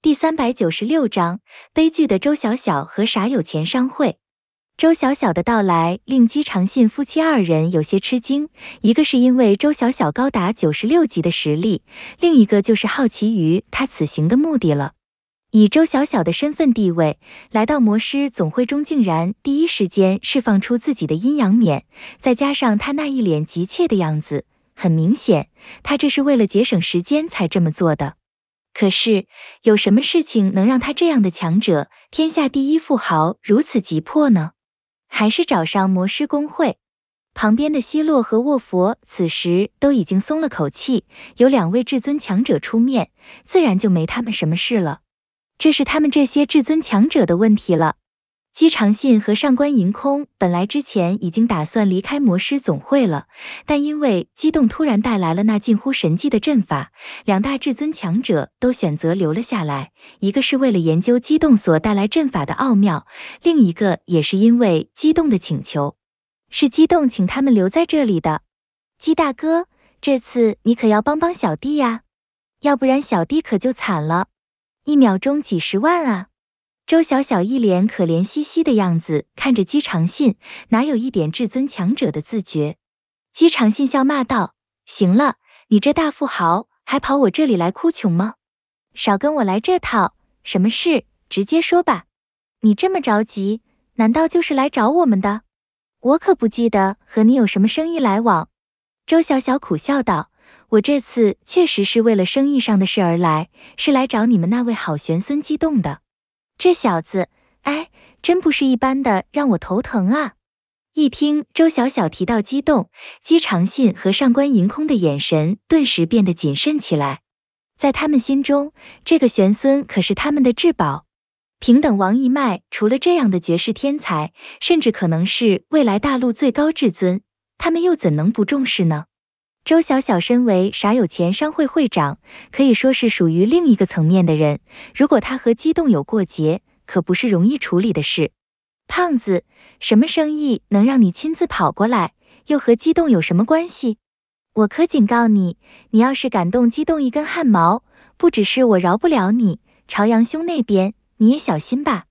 第三百九十六章悲剧的周小小和傻有钱商会。周小小的到来令姬长信夫妻二人有些吃惊，一个是因为周小小高达九十六级的实力，另一个就是好奇于他此行的目的了。以周小小的身份地位，来到魔师总会中，竟然第一时间释放出自己的阴阳冕，再加上他那一脸急切的样子，很明显，他这是为了节省时间才这么做的。可是，有什么事情能让他这样的强者、天下第一富豪如此急迫呢？还是找上魔师公会？旁边的希洛和沃佛此时都已经松了口气，有两位至尊强者出面，自然就没他们什么事了。这是他们这些至尊强者的问题了。姬长信和上官银空本来之前已经打算离开魔师总会了，但因为激动突然带来了那近乎神迹的阵法，两大至尊强者都选择留了下来。一个是为了研究激动所带来阵法的奥妙，另一个也是因为激动的请求，是激动请他们留在这里的。姬大哥，这次你可要帮帮小弟呀，要不然小弟可就惨了。一秒钟几十万啊！周小小一脸可怜兮兮的样子，看着姬长信，哪有一点至尊强者的自觉？姬长信笑骂道：“行了，你这大富豪还跑我这里来哭穷吗？少跟我来这套，什么事直接说吧。你这么着急，难道就是来找我们的？我可不记得和你有什么生意来往。”周小小苦笑道：“我这次确实是为了生意上的事而来，是来找你们那位好玄孙激动的。”这小子，哎，真不是一般的让我头疼啊！一听周小小提到激动、姬长信和上官银空的眼神，顿时变得谨慎起来。在他们心中，这个玄孙可是他们的至宝。平等王一脉除了这样的绝世天才，甚至可能是未来大陆最高至尊，他们又怎能不重视呢？周小小身为傻有钱商会会长，可以说是属于另一个层面的人。如果他和激动有过节，可不是容易处理的事。胖子，什么生意能让你亲自跑过来？又和激动有什么关系？我可警告你，你要是敢动激动一根汗毛，不只是我饶不了你，朝阳兄那边你也小心吧。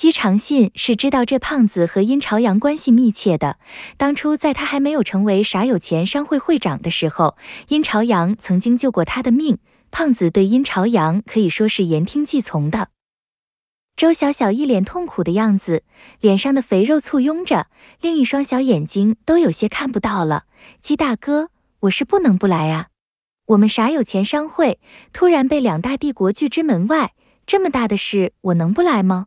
姬长信是知道这胖子和殷朝阳关系密切的。当初在他还没有成为傻有钱商会会长的时候，殷朝阳曾经救过他的命。胖子对殷朝阳可以说是言听计从的。周小小一脸痛苦的样子，脸上的肥肉簇拥着，另一双小眼睛都有些看不到了。姬大哥，我是不能不来啊！我们傻有钱商会突然被两大帝国拒之门外，这么大的事，我能不来吗？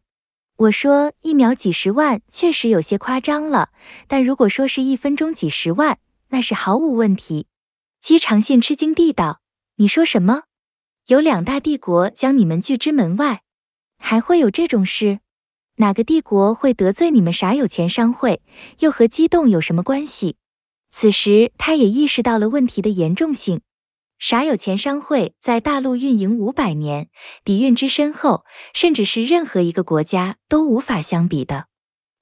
我说一秒几十万，确实有些夸张了。但如果说是一分钟几十万，那是毫无问题。姬长信吃惊地道：“你说什么？有两大帝国将你们拒之门外，还会有这种事？哪个帝国会得罪你们傻有钱商会？又和激动有什么关系？”此时，他也意识到了问题的严重性。啥有钱商会在大陆运营五百年，底蕴之深厚，甚至是任何一个国家都无法相比的。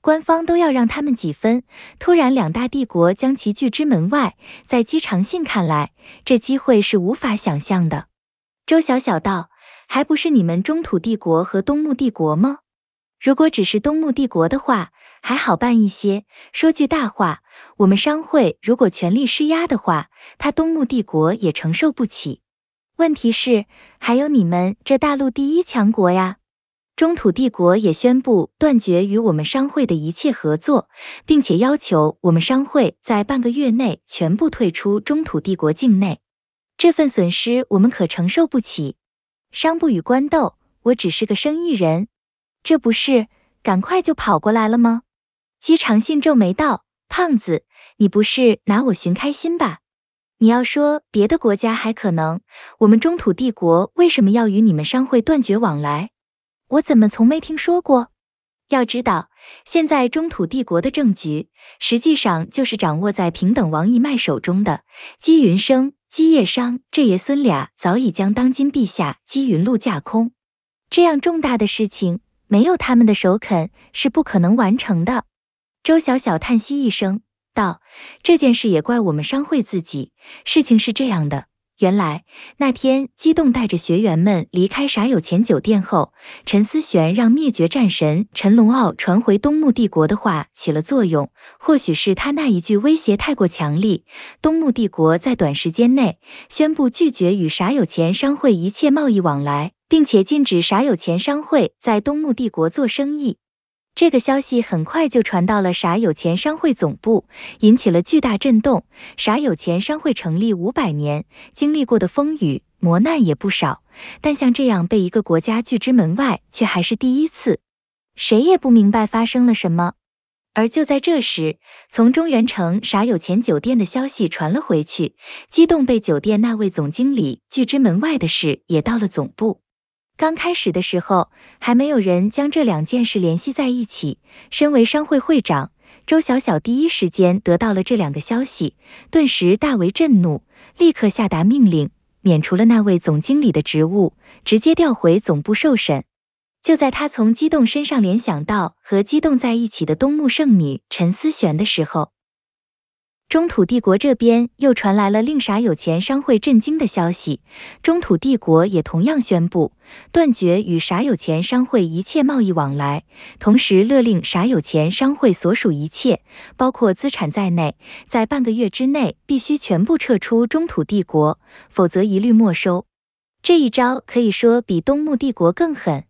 官方都要让他们几分，突然两大帝国将其拒之门外，在姬长信看来，这机会是无法想象的。周小小道，还不是你们中土帝国和东牧帝国吗？如果只是东牧帝国的话。还好办一些。说句大话，我们商会如果全力施压的话，他东木帝国也承受不起。问题是，还有你们这大陆第一强国呀，中土帝国也宣布断绝与我们商会的一切合作，并且要求我们商会在半个月内全部退出中土帝国境内。这份损失我们可承受不起。商不与官斗，我只是个生意人，这不是赶快就跑过来了吗？姬长信皱眉道：“胖子，你不是拿我寻开心吧？你要说别的国家还可能，我们中土帝国为什么要与你们商会断绝往来？我怎么从没听说过？要知道，现在中土帝国的政局实际上就是掌握在平等王一脉手中的。姬云生、姬夜商这爷孙俩早已将当今陛下姬云露架空，这样重大的事情没有他们的首肯是不可能完成的。”周小小叹息一声，道：“这件事也怪我们商会自己。事情是这样的，原来那天激动带着学员们离开傻有钱酒店后，陈思璇让灭绝战神陈龙傲传回东木帝国的话起了作用。或许是他那一句威胁太过强力，东木帝国在短时间内宣布拒绝与傻有钱商会一切贸易往来，并且禁止傻有钱商会在东木帝国做生意。”这个消息很快就传到了傻有钱商会总部，引起了巨大震动。傻有钱商会成立五百年，经历过的风雨磨难也不少，但像这样被一个国家拒之门外，却还是第一次。谁也不明白发生了什么。而就在这时，从中原城傻有钱酒店的消息传了回去，激动被酒店那位总经理拒之门外的事也到了总部。刚开始的时候，还没有人将这两件事联系在一起。身为商会会长，周小小第一时间得到了这两个消息，顿时大为震怒，立刻下达命令，免除了那位总经理的职务，直接调回总部受审。就在他从激动身上联想到和激动在一起的东木圣女陈思璇的时候，中土帝国这边又传来了令傻有钱商会震惊的消息，中土帝国也同样宣布断绝与傻有钱商会一切贸易往来，同时勒令傻有钱商会所属一切，包括资产在内，在半个月之内必须全部撤出中土帝国，否则一律没收。这一招可以说比东木帝国更狠。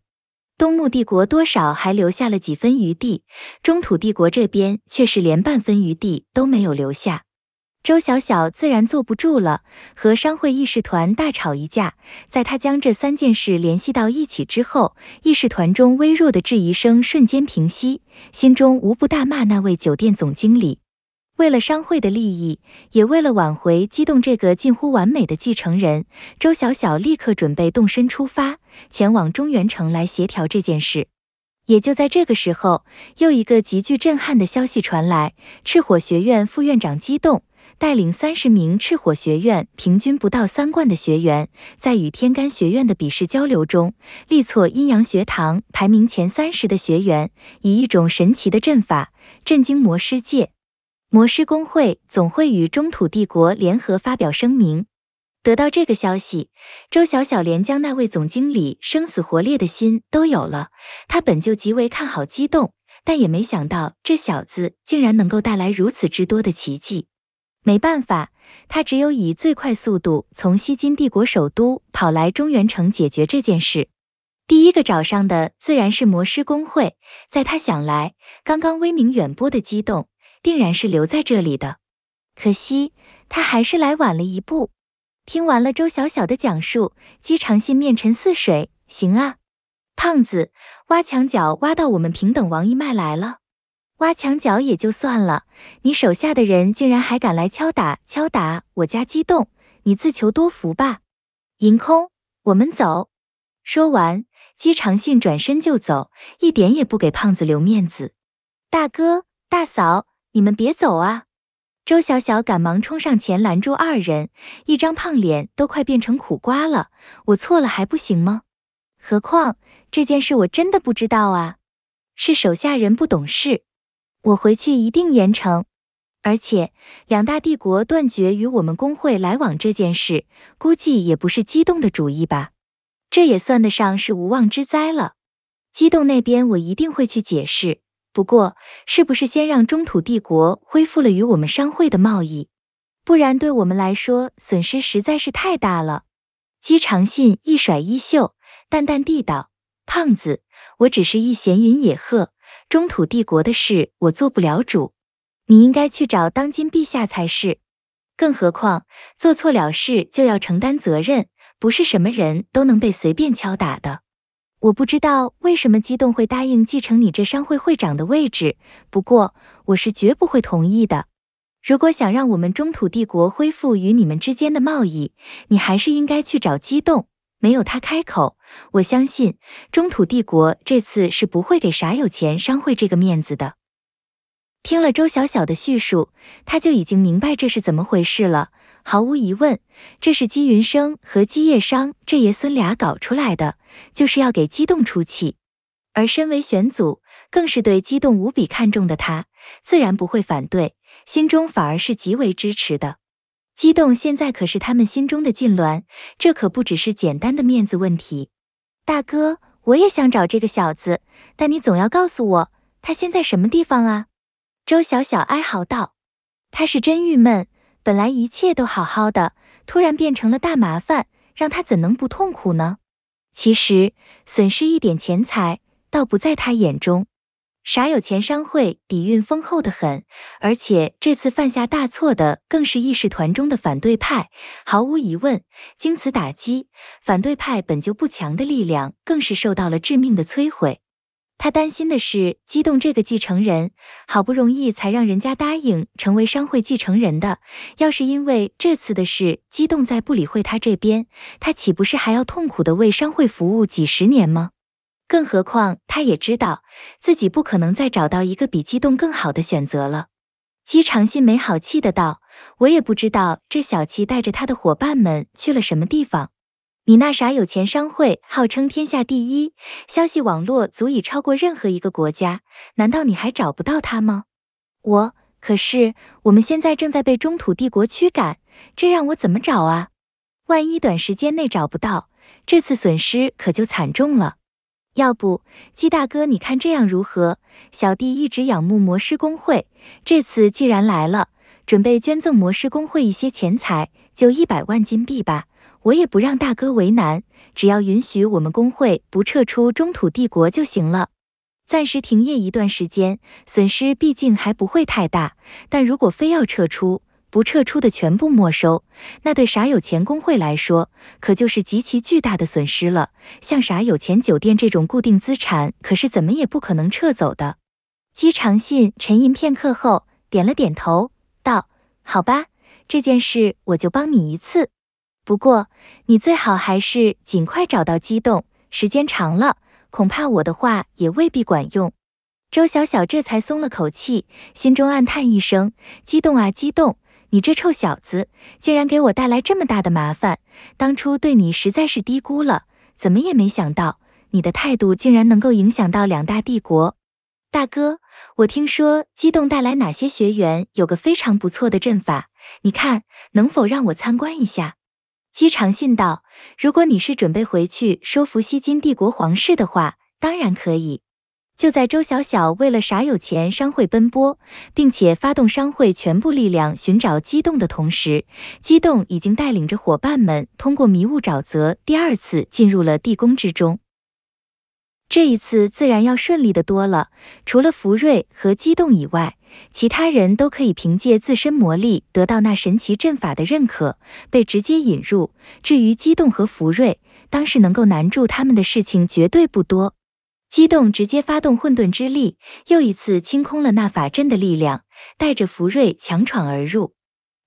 东穆帝国多少还留下了几分余地，中土帝国这边却是连半分余地都没有留下。周小小自然坐不住了，和商会议事团大吵一架。在他将这三件事联系到一起之后，议事团中微弱的质疑声瞬间平息，心中无不大骂那位酒店总经理。为了商会的利益，也为了挽回激动这个近乎完美的继承人，周小小立刻准备动身出发，前往中原城来协调这件事。也就在这个时候，又一个极具震撼的消息传来：赤火学院副院长激动带领三十名赤火学院平均不到三冠的学员，在与天干学院的笔试交流中，力挫阴阳学堂排名前三十的学员，以一种神奇的阵法震惊魔师界。魔师工会总会与中土帝国联合发表声明。得到这个消息，周小小连将那位总经理生死活裂的心都有了。他本就极为看好激动，但也没想到这小子竟然能够带来如此之多的奇迹。没办法，他只有以最快速度从西金帝国首都跑来中原城解决这件事。第一个找上的自然是魔师工会。在他想来，刚刚威名远播的激动。定然是留在这里的，可惜他还是来晚了一步。听完了周小小的讲述，姬长信面沉似水。行啊，胖子，挖墙脚挖到我们平等王一脉来了。挖墙脚也就算了，你手下的人竟然还敢来敲打敲打我家鸡洞，你自求多福吧。银空，我们走。说完，姬长信转身就走，一点也不给胖子留面子。大哥，大嫂。你们别走啊！周小小赶忙冲上前拦住二人，一张胖脸都快变成苦瓜了。我错了还不行吗？何况这件事我真的不知道啊，是手下人不懂事，我回去一定严惩。而且两大帝国断绝与我们工会来往这件事，估计也不是激动的主意吧？这也算得上是无妄之灾了。激动那边我一定会去解释。不过，是不是先让中土帝国恢复了与我们商会的贸易？不然对我们来说损失实在是太大了。姬长信一甩衣袖，淡淡地道：“胖子，我只是一闲云野鹤，中土帝国的事我做不了主。你应该去找当今陛下才是。更何况，做错了事就要承担责任，不是什么人都能被随便敲打的。”我不知道为什么激动会答应继承你这商会会长的位置，不过我是绝不会同意的。如果想让我们中土帝国恢复与你们之间的贸易，你还是应该去找激动，没有他开口，我相信中土帝国这次是不会给傻有钱商会这个面子的。听了周小小的叙述，他就已经明白这是怎么回事了。毫无疑问，这是姬云生和姬夜商这爷孙俩搞出来的。就是要给激动出气，而身为选祖，更是对激动无比看重的他，自然不会反对，心中反而是极为支持的。激动现在可是他们心中的痉挛，这可不只是简单的面子问题。大哥，我也想找这个小子，但你总要告诉我他现在什么地方啊？周小小哀嚎道，他是真郁闷，本来一切都好好的，突然变成了大麻烦，让他怎能不痛苦呢？其实损失一点钱财，倒不在他眼中。傻有钱商会底蕴丰厚的很，而且这次犯下大错的，更是议事团中的反对派。毫无疑问，经此打击，反对派本就不强的力量，更是受到了致命的摧毁。他担心的是，激动这个继承人，好不容易才让人家答应成为商会继承人的，要是因为这次的事，激动再不理会他这边，他岂不是还要痛苦的为商会服务几十年吗？更何况，他也知道自己不可能再找到一个比激动更好的选择了。姬长信没好气的道：“我也不知道这小七带着他的伙伴们去了什么地方。”你那啥有钱商会号称天下第一，消息网络足以超过任何一个国家，难道你还找不到他吗？我可是我们现在正在被中土帝国驱赶，这让我怎么找啊？万一短时间内找不到，这次损失可就惨重了。要不，鸡大哥，你看这样如何？小弟一直仰慕魔师工会，这次既然来了，准备捐赠魔师工会一些钱财，就一百万金币吧。我也不让大哥为难，只要允许我们工会不撤出中土帝国就行了。暂时停业一段时间，损失毕竟还不会太大。但如果非要撤出，不撤出的全部没收，那对啥有钱工会来说，可就是极其巨大的损失了。像啥有钱酒店这种固定资产，可是怎么也不可能撤走的。姬长信沉吟片刻后，点了点头，道：“好吧，这件事我就帮你一次。”不过，你最好还是尽快找到激动。时间长了，恐怕我的话也未必管用。周小小这才松了口气，心中暗叹一声：“激动啊，激动！你这臭小子，竟然给我带来这么大的麻烦！当初对你实在是低估了，怎么也没想到你的态度竟然能够影响到两大帝国。”大哥，我听说激动带来哪些学员有个非常不错的阵法，你看能否让我参观一下？姬长信道：“如果你是准备回去收服西金帝国皇室的话，当然可以。”就在周小小为了傻有钱商会奔波，并且发动商会全部力量寻找机动的同时，机动已经带领着伙伴们通过迷雾沼泽，第二次进入了地宫之中。这一次自然要顺利的多了，除了福瑞和机动以外。其他人都可以凭借自身魔力得到那神奇阵法的认可，被直接引入。至于激动和福瑞，当时能够难住他们的事情绝对不多。激动直接发动混沌之力，又一次清空了那法阵的力量，带着福瑞强闯而入，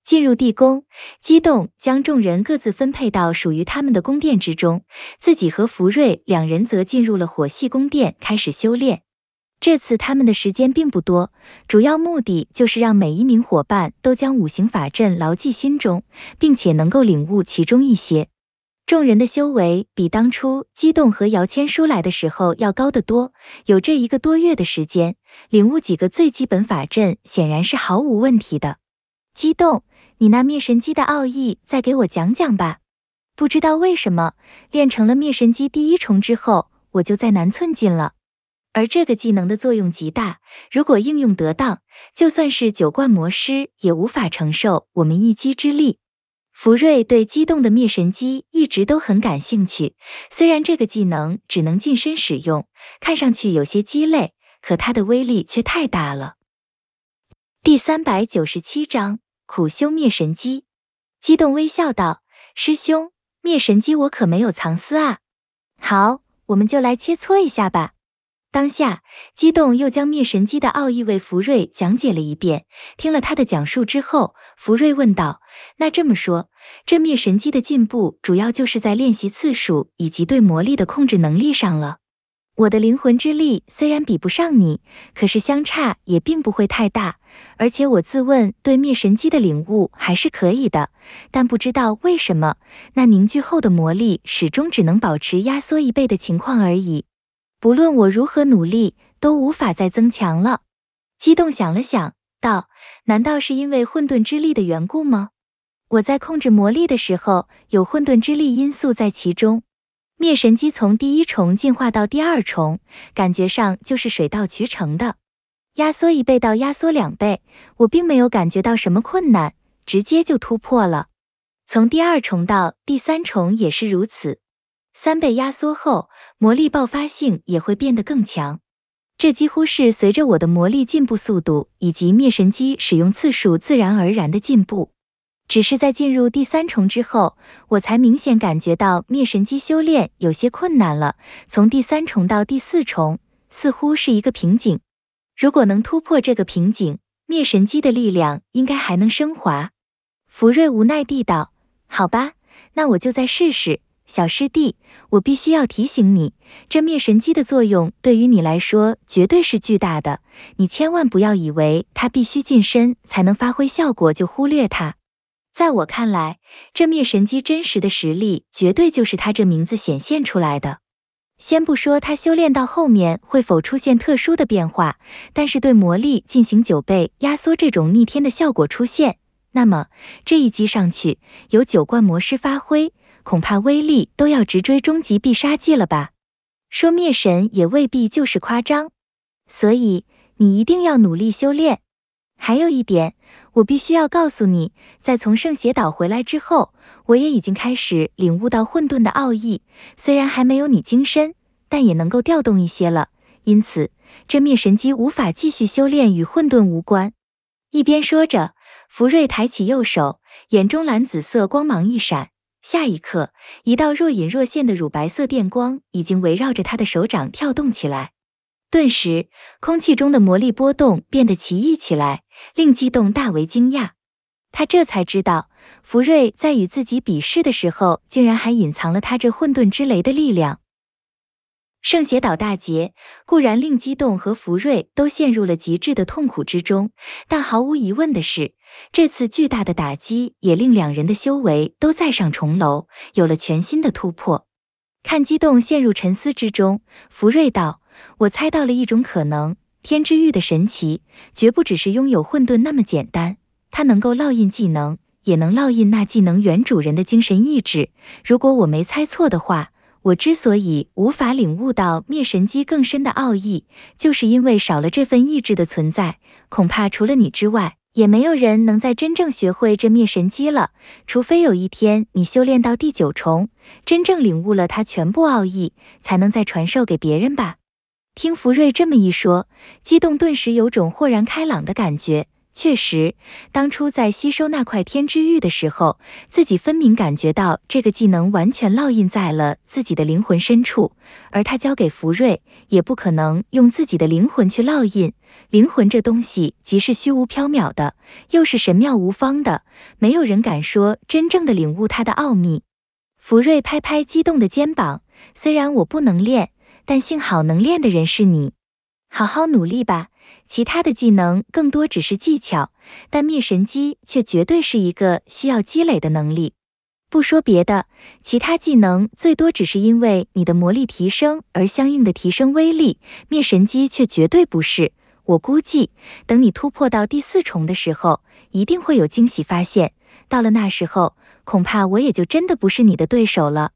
进入地宫。激动将众人各自分配到属于他们的宫殿之中，自己和福瑞两人则进入了火系宫殿，开始修炼。这次他们的时间并不多，主要目的就是让每一名伙伴都将五行法阵牢记心中，并且能够领悟其中一些。众人的修为比当初激动和姚千书来的时候要高得多，有这一个多月的时间，领悟几个最基本法阵显然是毫无问题的。激动，你那灭神机的奥义再给我讲讲吧。不知道为什么，练成了灭神机第一重之后，我就再难寸进了。而这个技能的作用极大，如果应用得当，就算是九冠魔师也无法承受我们一击之力。福瑞对机动的灭神机一直都很感兴趣，虽然这个技能只能近身使用，看上去有些鸡肋，可它的威力却太大了。第三百九十七章苦修灭神机，机动微笑道：“师兄，灭神机我可没有藏私啊。好，我们就来切磋一下吧。”当下，激动又将灭神机的奥义为福瑞讲解了一遍。听了他的讲述之后，福瑞问道：“那这么说，这灭神机的进步主要就是在练习次数以及对魔力的控制能力上了。我的灵魂之力虽然比不上你，可是相差也并不会太大。而且我自问对灭神机的领悟还是可以的，但不知道为什么，那凝聚后的魔力始终只能保持压缩一倍的情况而已。”不论我如何努力，都无法再增强了。激动想了想，道：“难道是因为混沌之力的缘故吗？我在控制魔力的时候，有混沌之力因素在其中。灭神机从第一重进化到第二重，感觉上就是水到渠成的，压缩一倍到压缩两倍，我并没有感觉到什么困难，直接就突破了。从第二重到第三重也是如此。”三倍压缩后，魔力爆发性也会变得更强。这几乎是随着我的魔力进步速度以及灭神机使用次数自然而然的进步。只是在进入第三重之后，我才明显感觉到灭神机修炼有些困难了。从第三重到第四重，似乎是一个瓶颈。如果能突破这个瓶颈，灭神机的力量应该还能升华。福瑞无奈地道：“好吧，那我就再试试。”小师弟，我必须要提醒你，这灭神击的作用对于你来说绝对是巨大的。你千万不要以为它必须近身才能发挥效果就忽略它。在我看来，这灭神击真实的实力绝对就是它这名字显现出来的。先不说它修炼到后面会否出现特殊的变化，但是对魔力进行九倍压缩这种逆天的效果出现，那么这一击上去，由九冠魔师发挥。恐怕威力都要直追终极必杀技了吧？说灭神也未必就是夸张，所以你一定要努力修炼。还有一点，我必须要告诉你，在从圣邪岛回来之后，我也已经开始领悟到混沌的奥义，虽然还没有你精深，但也能够调动一些了。因此，这灭神机无法继续修炼与混沌无关。一边说着，福瑞抬起右手，眼中蓝紫色光芒一闪。下一刻，一道若隐若现的乳白色电光已经围绕着他的手掌跳动起来。顿时，空气中的魔力波动变得奇异起来，令激动大为惊讶。他这才知道，福瑞在与自己比试的时候，竟然还隐藏了他这混沌之雷的力量。圣邪岛大劫固然令激动和福瑞都陷入了极致的痛苦之中，但毫无疑问的是。这次巨大的打击也令两人的修为都再上重楼，有了全新的突破。看激动陷入沉思之中，福瑞道：“我猜到了一种可能，天之玉的神奇绝不只是拥有混沌那么简单，它能够烙印技能，也能烙印那技能原主人的精神意志。如果我没猜错的话，我之所以无法领悟到灭神机更深的奥义，就是因为少了这份意志的存在。恐怕除了你之外。”也没有人能再真正学会这灭神击了，除非有一天你修炼到第九重，真正领悟了它全部奥义，才能再传授给别人吧。听福瑞这么一说，激动顿时有种豁然开朗的感觉。确实，当初在吸收那块天之玉的时候，自己分明感觉到这个技能完全烙印在了自己的灵魂深处，而他教给福瑞。也不可能用自己的灵魂去烙印灵魂，这东西既是虚无缥缈的，又是神妙无方的，没有人敢说真正的领悟它的奥秘。福瑞拍拍激动的肩膀，虽然我不能练，但幸好能练的人是你，好好努力吧。其他的技能更多只是技巧，但灭神机却绝对是一个需要积累的能力。不说别的，其他技能最多只是因为你的魔力提升而相应的提升威力，灭神机却绝对不是。我估计，等你突破到第四重的时候，一定会有惊喜发现。到了那时候，恐怕我也就真的不是你的对手了。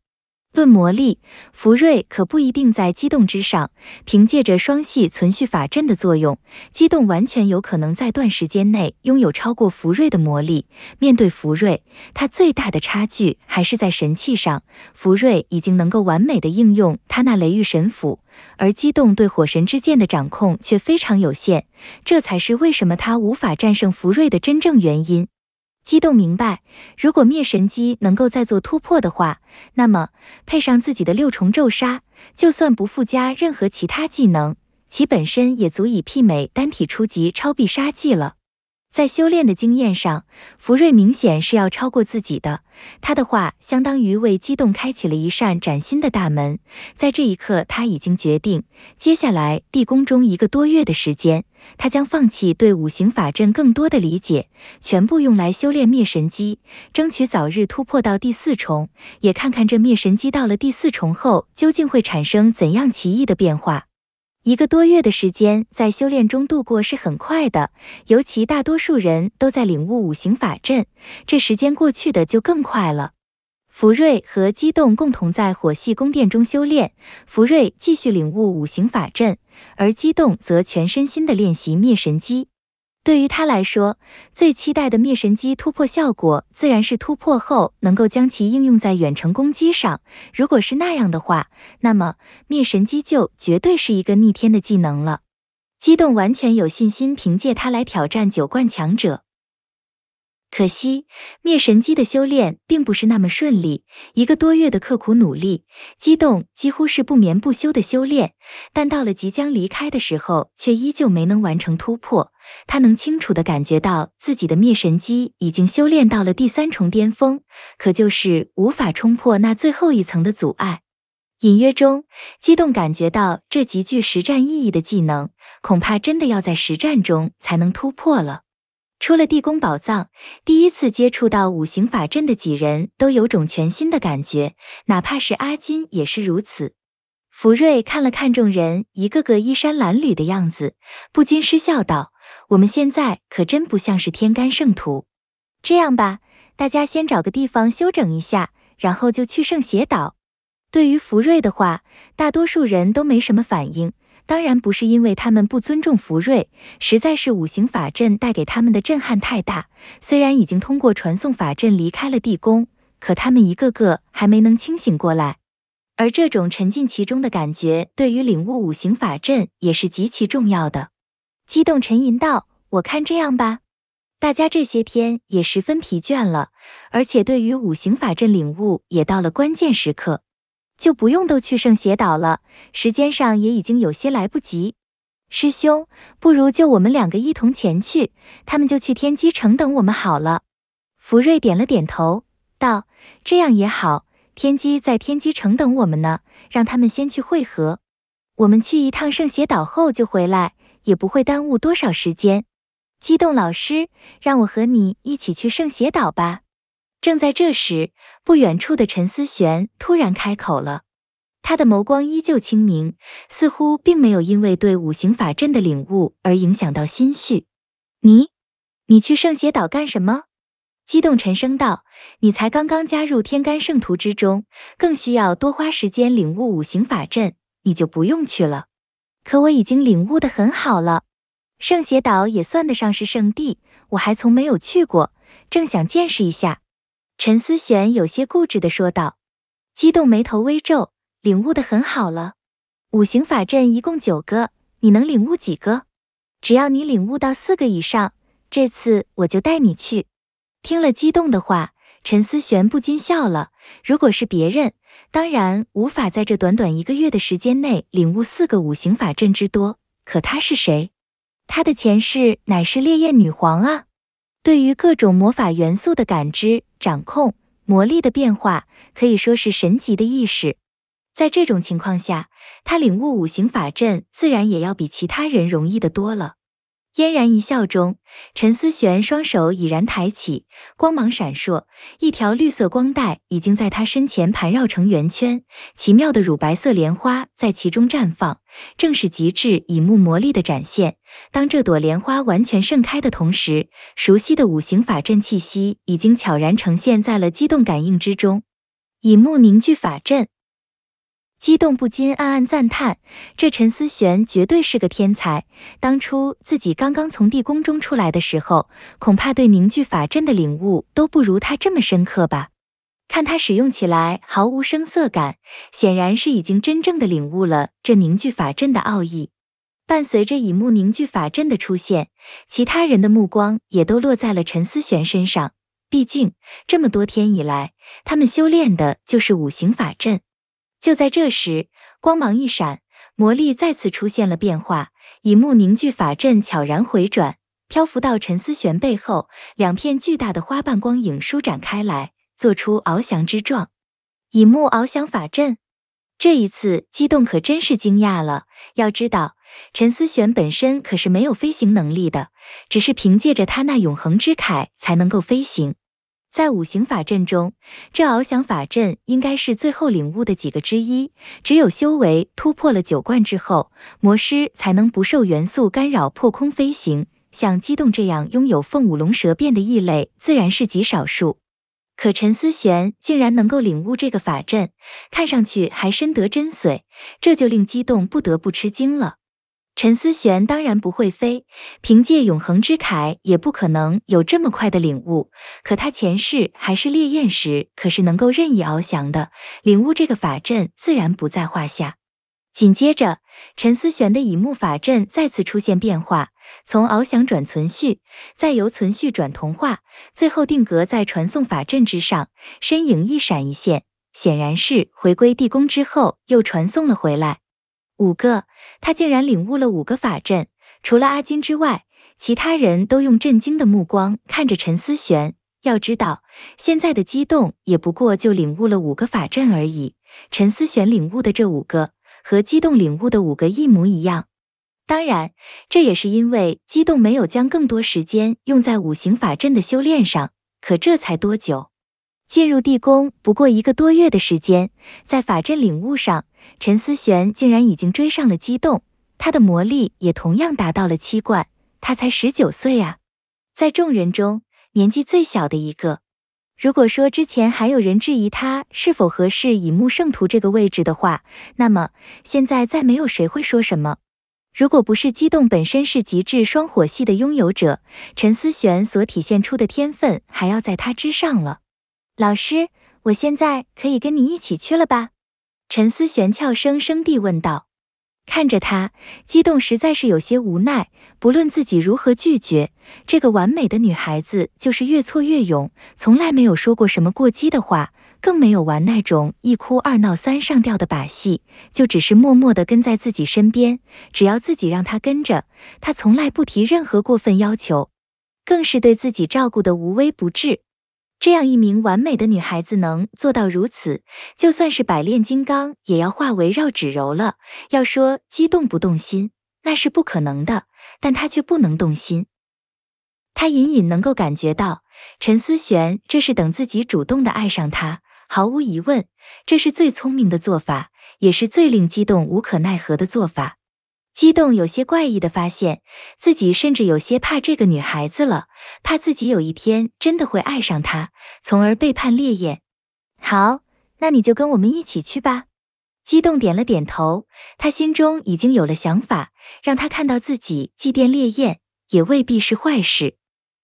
论魔力，福瑞可不一定在机动之上。凭借着双系存续法阵的作用，机动完全有可能在短时间内拥有超过福瑞的魔力。面对福瑞，他最大的差距还是在神器上。福瑞已经能够完美的应用他那雷域神斧，而机动对火神之剑的掌控却非常有限。这才是为什么他无法战胜福瑞的真正原因。激动明白，如果灭神机能够再做突破的话，那么配上自己的六重咒杀，就算不附加任何其他技能，其本身也足以媲美单体初级超必杀技了。在修炼的经验上，福瑞明显是要超过自己的。他的话相当于为激动开启了一扇崭新的大门。在这一刻，他已经决定，接下来地宫中一个多月的时间，他将放弃对五行法阵更多的理解，全部用来修炼灭神机，争取早日突破到第四重，也看看这灭神机到了第四重后究竟会产生怎样奇异的变化。一个多月的时间在修炼中度过是很快的，尤其大多数人都在领悟五行法阵，这时间过去的就更快了。福瑞和激动共同在火系宫殿中修炼，福瑞继续领悟五行法阵，而激动则全身心的练习灭神机。对于他来说，最期待的灭神机突破效果，自然是突破后能够将其应用在远程攻击上。如果是那样的话，那么灭神机就绝对是一个逆天的技能了。机动完全有信心凭借它来挑战九冠强者。可惜，灭神机的修炼并不是那么顺利。一个多月的刻苦努力，激动几乎是不眠不休的修炼，但到了即将离开的时候，却依旧没能完成突破。他能清楚的感觉到自己的灭神机已经修炼到了第三重巅峰，可就是无法冲破那最后一层的阻碍。隐约中，激动感觉到这极具实战意义的技能，恐怕真的要在实战中才能突破了。出了地宫宝藏，第一次接触到五行法阵的几人都有种全新的感觉，哪怕是阿金也是如此。福瑞看了看众人一个个衣衫褴褛的样子，不禁失笑道：“我们现在可真不像是天干圣徒。这样吧，大家先找个地方休整一下，然后就去圣邪岛。”对于福瑞的话，大多数人都没什么反应。当然不是因为他们不尊重福瑞，实在是五行法阵带给他们的震撼太大。虽然已经通过传送法阵离开了地宫，可他们一个个还没能清醒过来。而这种沉浸其中的感觉，对于领悟五行法阵也是极其重要的。激动沉吟道：“我看这样吧，大家这些天也十分疲倦了，而且对于五行法阵领悟也到了关键时刻。”就不用都去圣邪岛了，时间上也已经有些来不及。师兄，不如就我们两个一同前去，他们就去天机城等我们好了。福瑞点了点头，道：“这样也好，天机在天机城等我们呢，让他们先去汇合。我们去一趟圣邪岛后就回来，也不会耽误多少时间。”激动老师，让我和你一起去圣邪岛吧。正在这时，不远处的陈思璇突然开口了，他的眸光依旧清明，似乎并没有因为对五行法阵的领悟而影响到心绪。你，你去圣邪岛干什么？激动沉声道。你才刚刚加入天干圣徒之中，更需要多花时间领悟五行法阵，你就不用去了。可我已经领悟的很好了，圣邪岛也算得上是圣地，我还从没有去过，正想见识一下。陈思璇有些固执地说道，激动眉头微皱，领悟的很好了。五行法阵一共九个，你能领悟几个？只要你领悟到四个以上，这次我就带你去。听了激动的话，陈思璇不禁笑了。如果是别人，当然无法在这短短一个月的时间内领悟四个五行法阵之多。可他是谁？他的前世乃是烈焰女皇啊！对于各种魔法元素的感知、掌控、魔力的变化，可以说是神级的意识。在这种情况下，他领悟五行法阵，自然也要比其他人容易的多了。嫣然一笑中，陈思璇双手已然抬起，光芒闪烁，一条绿色光带已经在她身前盘绕成圆圈，奇妙的乳白色莲花在其中绽放，正是极致以木魔力的展现。当这朵莲花完全盛开的同时，熟悉的五行法阵气息已经悄然呈现在了机动感应之中，以木凝聚法阵。激动不禁暗暗赞叹，这陈思璇绝对是个天才。当初自己刚刚从地宫中出来的时候，恐怕对凝聚法阵的领悟都不如他这么深刻吧？看他使用起来毫无声色感，显然是已经真正的领悟了这凝聚法阵的奥义。伴随着乙木凝聚法阵的出现，其他人的目光也都落在了陈思璇身上。毕竟这么多天以来，他们修炼的就是五行法阵。就在这时，光芒一闪，魔力再次出现了变化。乙木凝聚法阵悄然回转，漂浮到陈思璇背后，两片巨大的花瓣光影舒展开来，做出翱翔之状。乙木翱翔法阵，这一次激动可真是惊讶了。要知道，陈思璇本身可是没有飞行能力的，只是凭借着他那永恒之铠才能够飞行。在五行法阵中，这翱翔法阵应该是最后领悟的几个之一。只有修为突破了九冠之后，魔师才能不受元素干扰破空飞行。像机动这样拥有凤舞龙蛇变的异类，自然是极少数。可陈思玄竟然能够领悟这个法阵，看上去还深得真髓，这就令机动不得不吃惊了。陈思璇当然不会飞，凭借永恒之铠也不可能有这么快的领悟。可他前世还是烈焰时，可是能够任意翱翔的，领悟这个法阵自然不在话下。紧接着，陈思璇的乙木法阵再次出现变化，从翱翔转存续，再由存续转同化，最后定格在传送法阵之上，身影一闪一现，显然是回归地宫之后又传送了回来。五个，他竟然领悟了五个法阵。除了阿金之外，其他人都用震惊的目光看着陈思璇。要知道，现在的激动也不过就领悟了五个法阵而已。陈思璇领悟的这五个和激动领悟的五个一模一样。当然，这也是因为激动没有将更多时间用在五行法阵的修炼上。可这才多久？进入地宫不过一个多月的时间，在法阵领悟上。陈思璇竟然已经追上了机动，他的魔力也同样达到了七冠。他才十九岁啊，在众人中年纪最小的一个。如果说之前还有人质疑他是否合适以木圣徒这个位置的话，那么现在再没有谁会说什么。如果不是机动本身是极致双火系的拥有者，陈思璇所体现出的天分还要在他之上了。老师，我现在可以跟你一起去了吧？陈思璇俏生生地问道：“看着他，激动实在是有些无奈。不论自己如何拒绝，这个完美的女孩子就是越挫越勇，从来没有说过什么过激的话，更没有玩那种一哭二闹三上吊的把戏，就只是默默地跟在自己身边。只要自己让她跟着，她从来不提任何过分要求，更是对自己照顾得无微不至。”这样一名完美的女孩子能做到如此，就算是百炼金刚也要化为绕指柔了。要说激动不动心，那是不可能的，但他却不能动心。他隐隐能够感觉到，陈思璇这是等自己主动的爱上他。毫无疑问，这是最聪明的做法，也是最令激动无可奈何的做法。激动有些怪异的发现自己甚至有些怕这个女孩子了，怕自己有一天真的会爱上她，从而背叛烈焰。好，那你就跟我们一起去吧。激动点了点头，他心中已经有了想法，让他看到自己祭奠烈焰，也未必是坏事，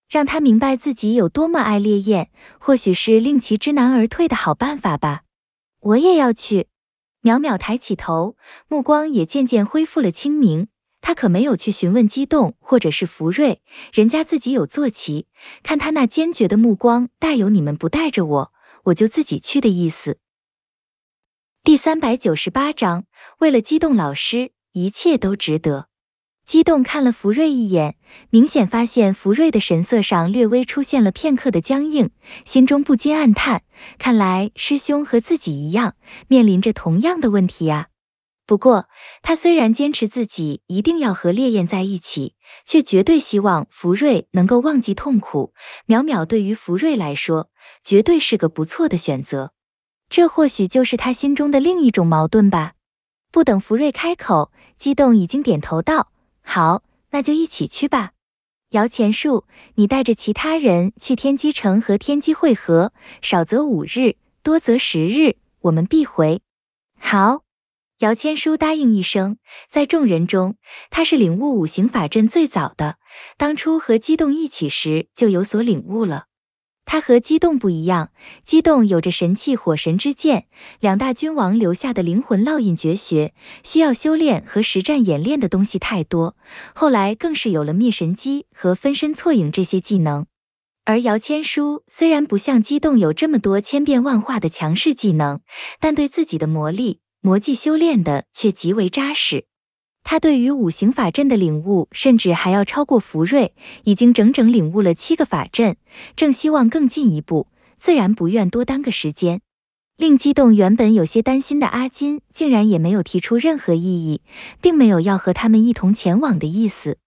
让他明白自己有多么爱烈焰，或许是令其知难而退的好办法吧。我也要去。淼淼抬起头，目光也渐渐恢复了清明。他可没有去询问激动或者是福瑞，人家自己有坐骑。看他那坚决的目光，大有你们不带着我，我就自己去的意思。第三百九十八章，为了激动老师，一切都值得。激动看了福瑞一眼，明显发现福瑞的神色上略微出现了片刻的僵硬，心中不禁暗叹，看来师兄和自己一样，面临着同样的问题啊。不过他虽然坚持自己一定要和烈焰在一起，却绝对希望福瑞能够忘记痛苦。淼淼对于福瑞来说，绝对是个不错的选择，这或许就是他心中的另一种矛盾吧。不等福瑞开口，激动已经点头道。好，那就一起去吧。摇钱树，你带着其他人去天机城和天机会合，少则五日，多则十日，我们必回。好，摇钱树答应一声。在众人中，他是领悟五行法阵最早的，当初和激动一起时就有所领悟了。他和机动不一样，机动有着神器火神之剑，两大君王留下的灵魂烙印绝学，需要修炼和实战演练的东西太多。后来更是有了灭神机和分身错影这些技能。而姚千书虽然不像机动有这么多千变万化的强势技能，但对自己的魔力、魔技修炼的却极为扎实。他对于五行法阵的领悟，甚至还要超过福瑞，已经整整领悟了七个法阵，正希望更进一步，自然不愿多耽搁时间。令激动原本有些担心的阿金，竟然也没有提出任何异议，并没有要和他们一同前往的意思。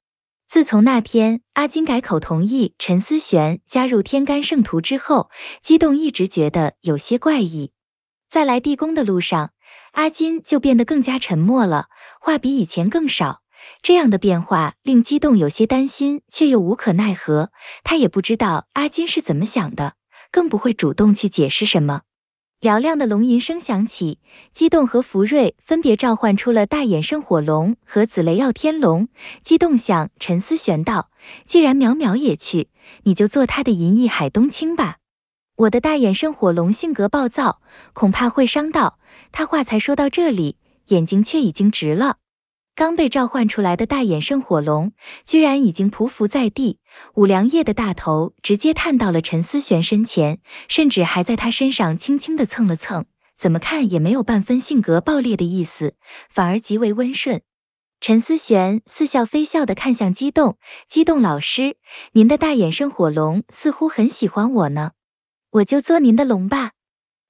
自从那天阿金改口同意陈思璇加入天干圣徒之后，激动一直觉得有些怪异。在来地宫的路上。阿金就变得更加沉默了，话比以前更少。这样的变化令激动有些担心，却又无可奈何。他也不知道阿金是怎么想的，更不会主动去解释什么。嘹亮的龙吟声响起，激动和福瑞分别召唤出了大眼圣火龙和紫雷耀天龙。激动向沉思玄道：“既然淼淼也去，你就做他的银翼海东青吧。我的大眼圣火龙性格暴躁，恐怕会伤到。”他话才说到这里，眼睛却已经直了。刚被召唤出来的大眼圣火龙，居然已经匍匐在地。五粮液的大头直接探到了陈思璇身前，甚至还在他身上轻轻的蹭了蹭。怎么看也没有半分性格暴烈的意思，反而极为温顺。陈思璇似笑非笑的看向激动，激动老师，您的大眼圣火龙似乎很喜欢我呢，我就做您的龙吧。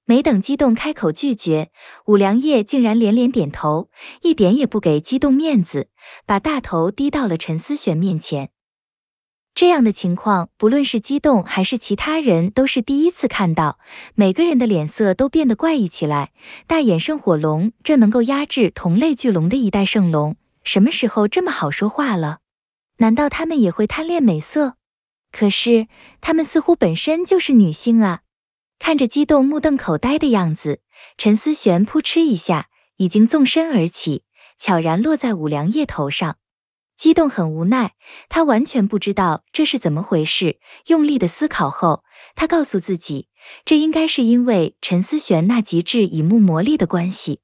没等激动开口拒绝，五粮液竟然连连点头，一点也不给激动面子，把大头低到了陈思璇面前。这样的情况，不论是激动还是其他人，都是第一次看到，每个人的脸色都变得怪异起来。大眼圣火龙，这能够压制同类巨龙的一代圣龙，什么时候这么好说话了？难道他们也会贪恋美色？可是他们似乎本身就是女性啊！看着激动目瞪口呆的样子，陈思璇扑哧一下已经纵身而起，悄然落在五粮液头上。激动很无奈，他完全不知道这是怎么回事。用力的思考后，他告诉自己，这应该是因为陈思璇那极致以木磨力的关系。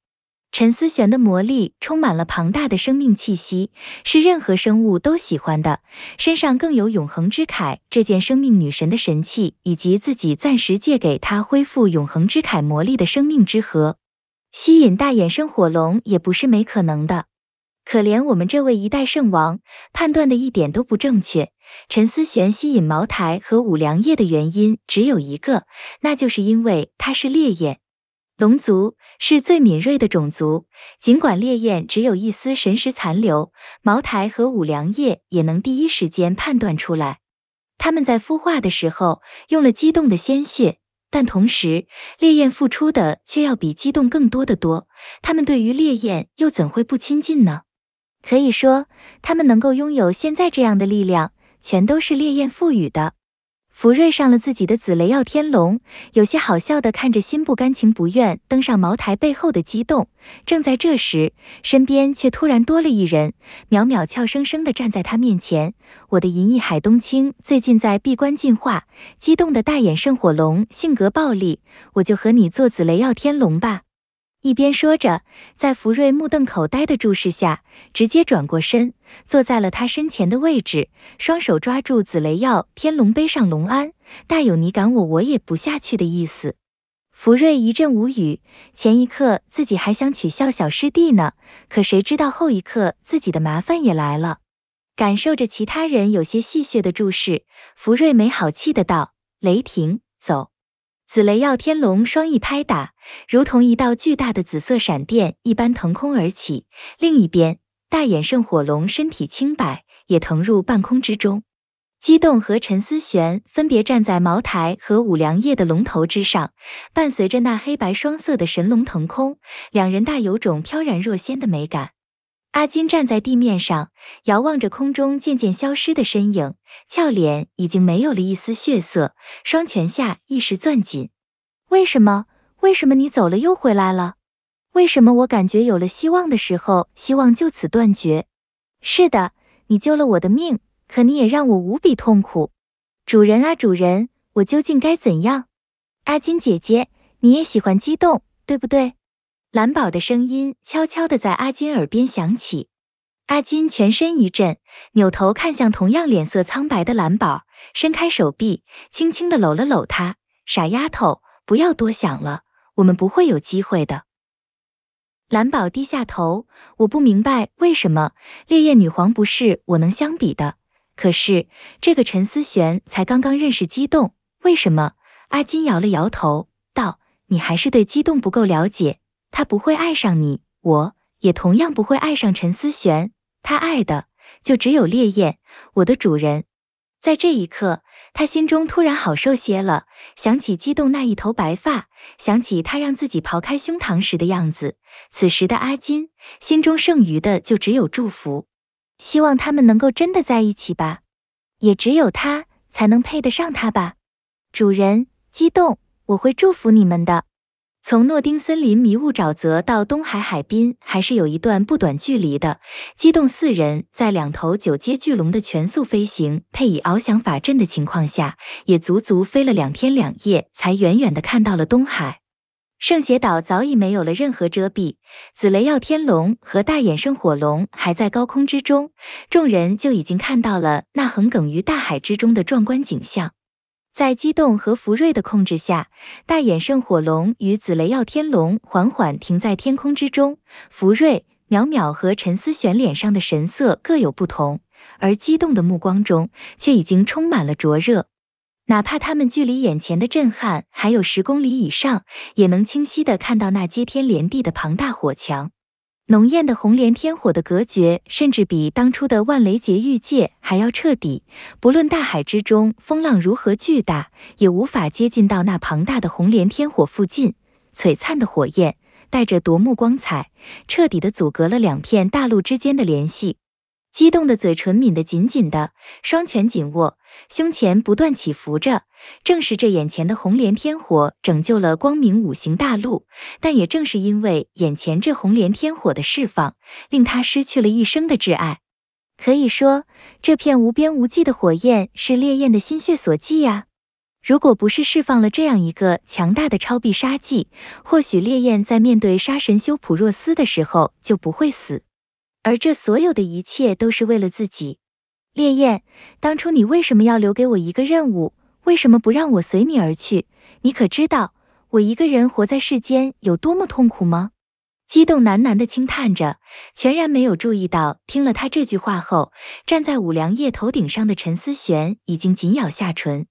陈思璇的魔力充满了庞大的生命气息，是任何生物都喜欢的。身上更有永恒之铠这件生命女神的神器，以及自己暂时借给他恢复永恒之铠魔力的生命之核，吸引大衍生火龙也不是没可能的。可怜我们这位一代圣王判断的一点都不正确。陈思璇吸引茅台和五粮液的原因只有一个，那就是因为他是烈焰。龙族是最敏锐的种族，尽管烈焰只有一丝神识残留，茅台和五粮液也能第一时间判断出来。他们在孵化的时候用了激动的鲜血，但同时烈焰付出的却要比激动更多得多。他们对于烈焰又怎会不亲近呢？可以说，他们能够拥有现在这样的力量，全都是烈焰赋予的。福瑞上了自己的紫雷耀天龙，有些好笑的看着心不甘情不愿登上茅台背后的激动。正在这时，身边却突然多了一人，淼淼俏生生的站在他面前。我的银翼海东青最近在闭关进化，激动的大眼圣火龙性格暴力，我就和你做紫雷耀天龙吧。一边说着，在福瑞目瞪口呆的注视下，直接转过身，坐在了他身前的位置，双手抓住紫雷耀天龙背上龙鞍，大有你赶我，我也不下去的意思。福瑞一阵无语，前一刻自己还想取笑小师弟呢，可谁知道后一刻自己的麻烦也来了。感受着其他人有些戏谑的注视，福瑞没好气的道：“雷霆，走。”紫雷耀天龙双翼拍打，如同一道巨大的紫色闪电一般腾空而起。另一边，大眼圣火龙身体轻摆，也腾入半空之中。姬动和陈思璇分别站在茅台和五粮液的龙头之上，伴随着那黑白双色的神龙腾空，两人大有种飘然若仙的美感。阿金站在地面上，遥望着空中渐渐消失的身影，俏脸已经没有了一丝血色，双拳下意识攥紧。为什么？为什么你走了又回来了？为什么我感觉有了希望的时候，希望就此断绝？是的，你救了我的命，可你也让我无比痛苦。主人啊，主人，我究竟该怎样？阿金姐姐，你也喜欢激动，对不对？蓝宝的声音悄悄地在阿金耳边响起，阿金全身一震，扭头看向同样脸色苍白的蓝宝，伸开手臂，轻轻地搂了搂她。傻丫头，不要多想了，我们不会有机会的。蓝宝低下头，我不明白为什么烈焰女皇不是我能相比的，可是这个陈思璇才刚刚认识激动，为什么？阿金摇了摇头，道：“你还是对激动不够了解。”他不会爱上你，我也同样不会爱上陈思璇。他爱的就只有烈焰，我的主人。在这一刻，他心中突然好受些了，想起激动那一头白发，想起他让自己刨开胸膛时的样子。此时的阿金心中剩余的就只有祝福，希望他们能够真的在一起吧。也只有他才能配得上他吧，主人，激动，我会祝福你们的。从诺丁森林迷雾沼泽到东海海滨，还是有一段不短距离的。机动四人在两头九阶巨龙的全速飞行，配以翱翔法阵的情况下，也足足飞了两天两夜，才远远地看到了东海。圣邪岛早已没有了任何遮蔽，紫雷耀天龙和大眼圣火龙还在高空之中，众人就已经看到了那横亘于大海之中的壮观景象。在激动和福瑞的控制下，大眼圣火龙与紫雷耀天龙缓缓停在天空之中。福瑞、淼淼和陈思璇脸上的神色各有不同，而激动的目光中却已经充满了灼热。哪怕他们距离眼前的震撼还有十公里以上，也能清晰的看到那接天连地的庞大火墙。浓艳的红莲天火的隔绝，甚至比当初的万雷劫狱界还要彻底。不论大海之中风浪如何巨大，也无法接近到那庞大的红莲天火附近。璀璨的火焰带着夺目光彩，彻底的阻隔了两片大陆之间的联系。激动的嘴唇抿得紧紧的，双拳紧握，胸前不断起伏着。正是这眼前的红莲天火拯救了光明五行大陆，但也正是因为眼前这红莲天火的释放，令他失去了一生的挚爱。可以说，这片无边无际的火焰是烈焰的心血所寄呀。如果不是释放了这样一个强大的超必杀技，或许烈焰在面对杀神修普若斯的时候就不会死。而这所有的一切都是为了自己，烈焰，当初你为什么要留给我一个任务？为什么不让我随你而去？你可知道我一个人活在世间有多么痛苦吗？激动喃喃的轻叹着，全然没有注意到，听了他这句话后，站在五粮液头顶上的陈思璇已经紧咬下唇。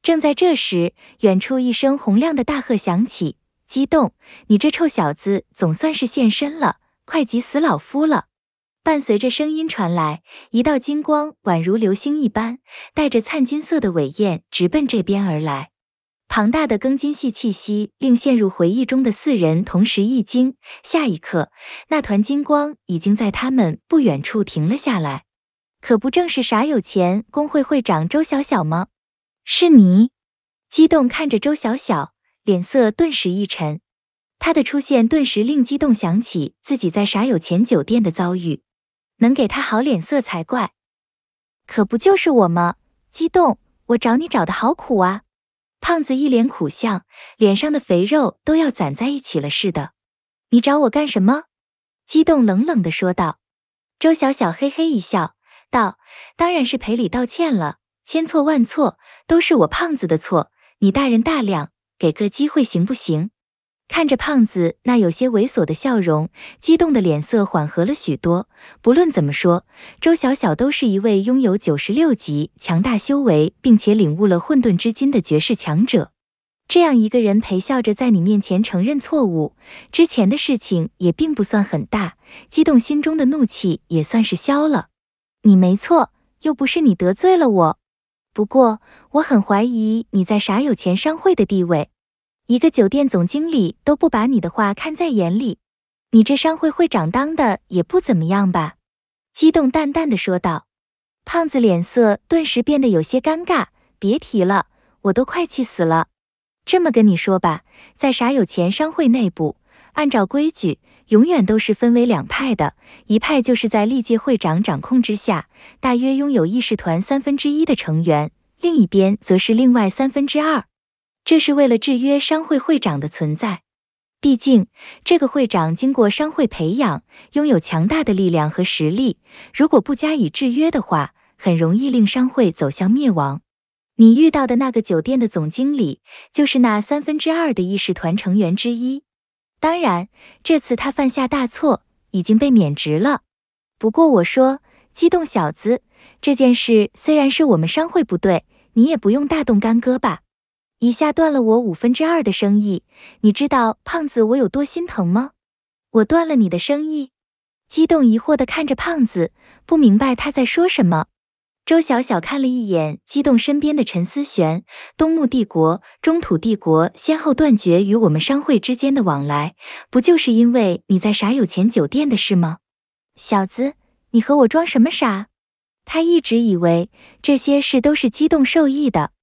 正在这时，远处一声洪亮的大喝响起：“激动，你这臭小子总算是现身了，快急死老夫了！”伴随着声音传来，一道金光宛如流星一般，带着灿金色的尾焰直奔这边而来。庞大的庚金系气息令陷入回忆中的四人同时一惊。下一刻，那团金光已经在他们不远处停了下来。可不正是傻有钱工会会长周小小吗？是你！激动看着周小小，脸色顿时一沉。他的出现顿时令激动想起自己在傻有钱酒店的遭遇。能给他好脸色才怪，可不就是我吗？激动，我找你找的好苦啊！胖子一脸苦相，脸上的肥肉都要攒在一起了似的。你找我干什么？激动冷冷地说道。周小小嘿嘿一笑，道：“当然是赔礼道歉了，千错万错都是我胖子的错，你大人大量，给个机会行不行？”看着胖子那有些猥琐的笑容，激动的脸色缓和了许多。不论怎么说，周小小都是一位拥有九十六级强大修为，并且领悟了混沌之金的绝世强者。这样一个人陪笑着在你面前承认错误，之前的事情也并不算很大，激动心中的怒气也算是消了。你没错，又不是你得罪了我。不过，我很怀疑你在傻有钱商会的地位。一个酒店总经理都不把你的话看在眼里，你这商会会长当的也不怎么样吧？激动淡淡的说道。胖子脸色顿时变得有些尴尬，别提了，我都快气死了。这么跟你说吧，在傻有钱商会内部，按照规矩，永远都是分为两派的，一派就是在历届会长掌控之下，大约拥有议事团三分之一的成员，另一边则是另外三分之二。这是为了制约商会会长的存在，毕竟这个会长经过商会培养，拥有强大的力量和实力。如果不加以制约的话，很容易令商会走向灭亡。你遇到的那个酒店的总经理，就是那三分之二的议事团成员之一。当然，这次他犯下大错，已经被免职了。不过我说，激动小子，这件事虽然是我们商会不对，你也不用大动干戈吧。一下断了我五分之二的生意，你知道胖子我有多心疼吗？我断了你的生意，激动疑惑地看着胖子，不明白他在说什么。周小小看了一眼激动身边的陈思璇，东木帝国、中土帝国先后断绝与我们商会之间的往来，不就是因为你在傻有钱酒店的事吗？小子，你和我装什么傻？他一直以为这些事都是激动受益的。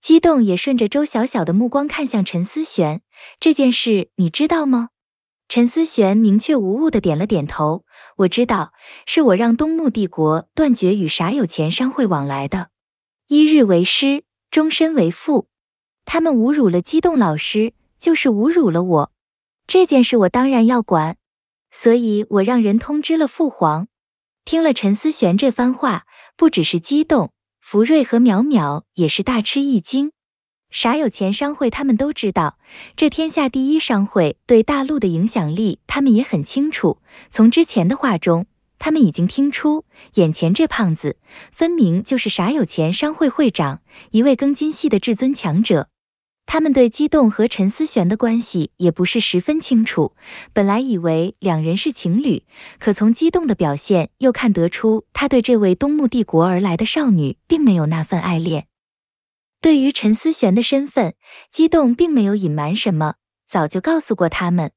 激动也顺着周小小的目光看向陈思璇，这件事你知道吗？陈思璇明确无误的点了点头，我知道，是我让东木帝国断绝与傻有钱商会往来的，一日为师，终身为父，他们侮辱了激动老师，就是侮辱了我，这件事我当然要管，所以我让人通知了父皇。听了陈思璇这番话，不只是激动。福瑞和淼淼也是大吃一惊，啥有钱商会他们都知道，这天下第一商会对大陆的影响力他们也很清楚。从之前的话中，他们已经听出，眼前这胖子分明就是啥有钱商会会长，一位庚金系的至尊强者。他们对激动和陈思璇的关系也不是十分清楚，本来以为两人是情侣，可从激动的表现又看得出他对这位东木帝国而来的少女并没有那份爱恋。对于陈思璇的身份，激动并没有隐瞒什么，早就告诉过他们。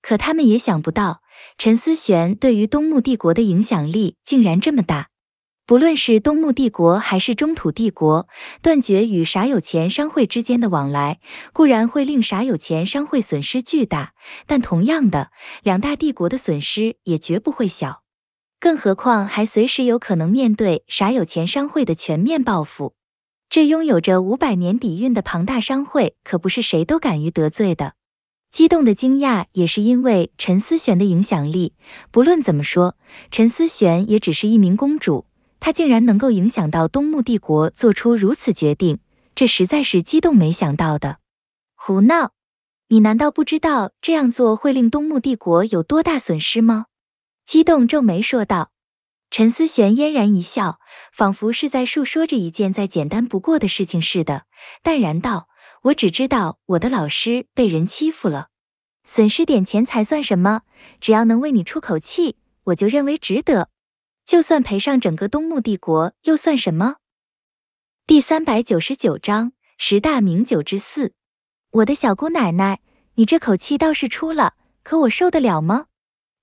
可他们也想不到，陈思璇对于东木帝国的影响力竟然这么大。不论是东牧帝国还是中土帝国，断绝与傻有钱商会之间的往来，固然会令傻有钱商会损失巨大，但同样的，两大帝国的损失也绝不会小。更何况还随时有可能面对傻有钱商会的全面报复。这拥有着五百年底蕴的庞大商会，可不是谁都敢于得罪的。激动的惊讶也是因为陈思璇的影响力。不论怎么说，陈思璇也只是一名公主。他竟然能够影响到东木帝国做出如此决定，这实在是激动没想到的。胡闹！你难道不知道这样做会令东木帝国有多大损失吗？激动皱眉说道。陈思璇嫣然一笑，仿佛是在述说着一件再简单不过的事情似的，淡然道：“我只知道我的老师被人欺负了，损失点钱财算什么？只要能为你出口气，我就认为值得。”就算赔上整个东木帝国又算什么？第三百九十九章十大名酒之四。我的小姑奶奶，你这口气倒是出了，可我受得了吗？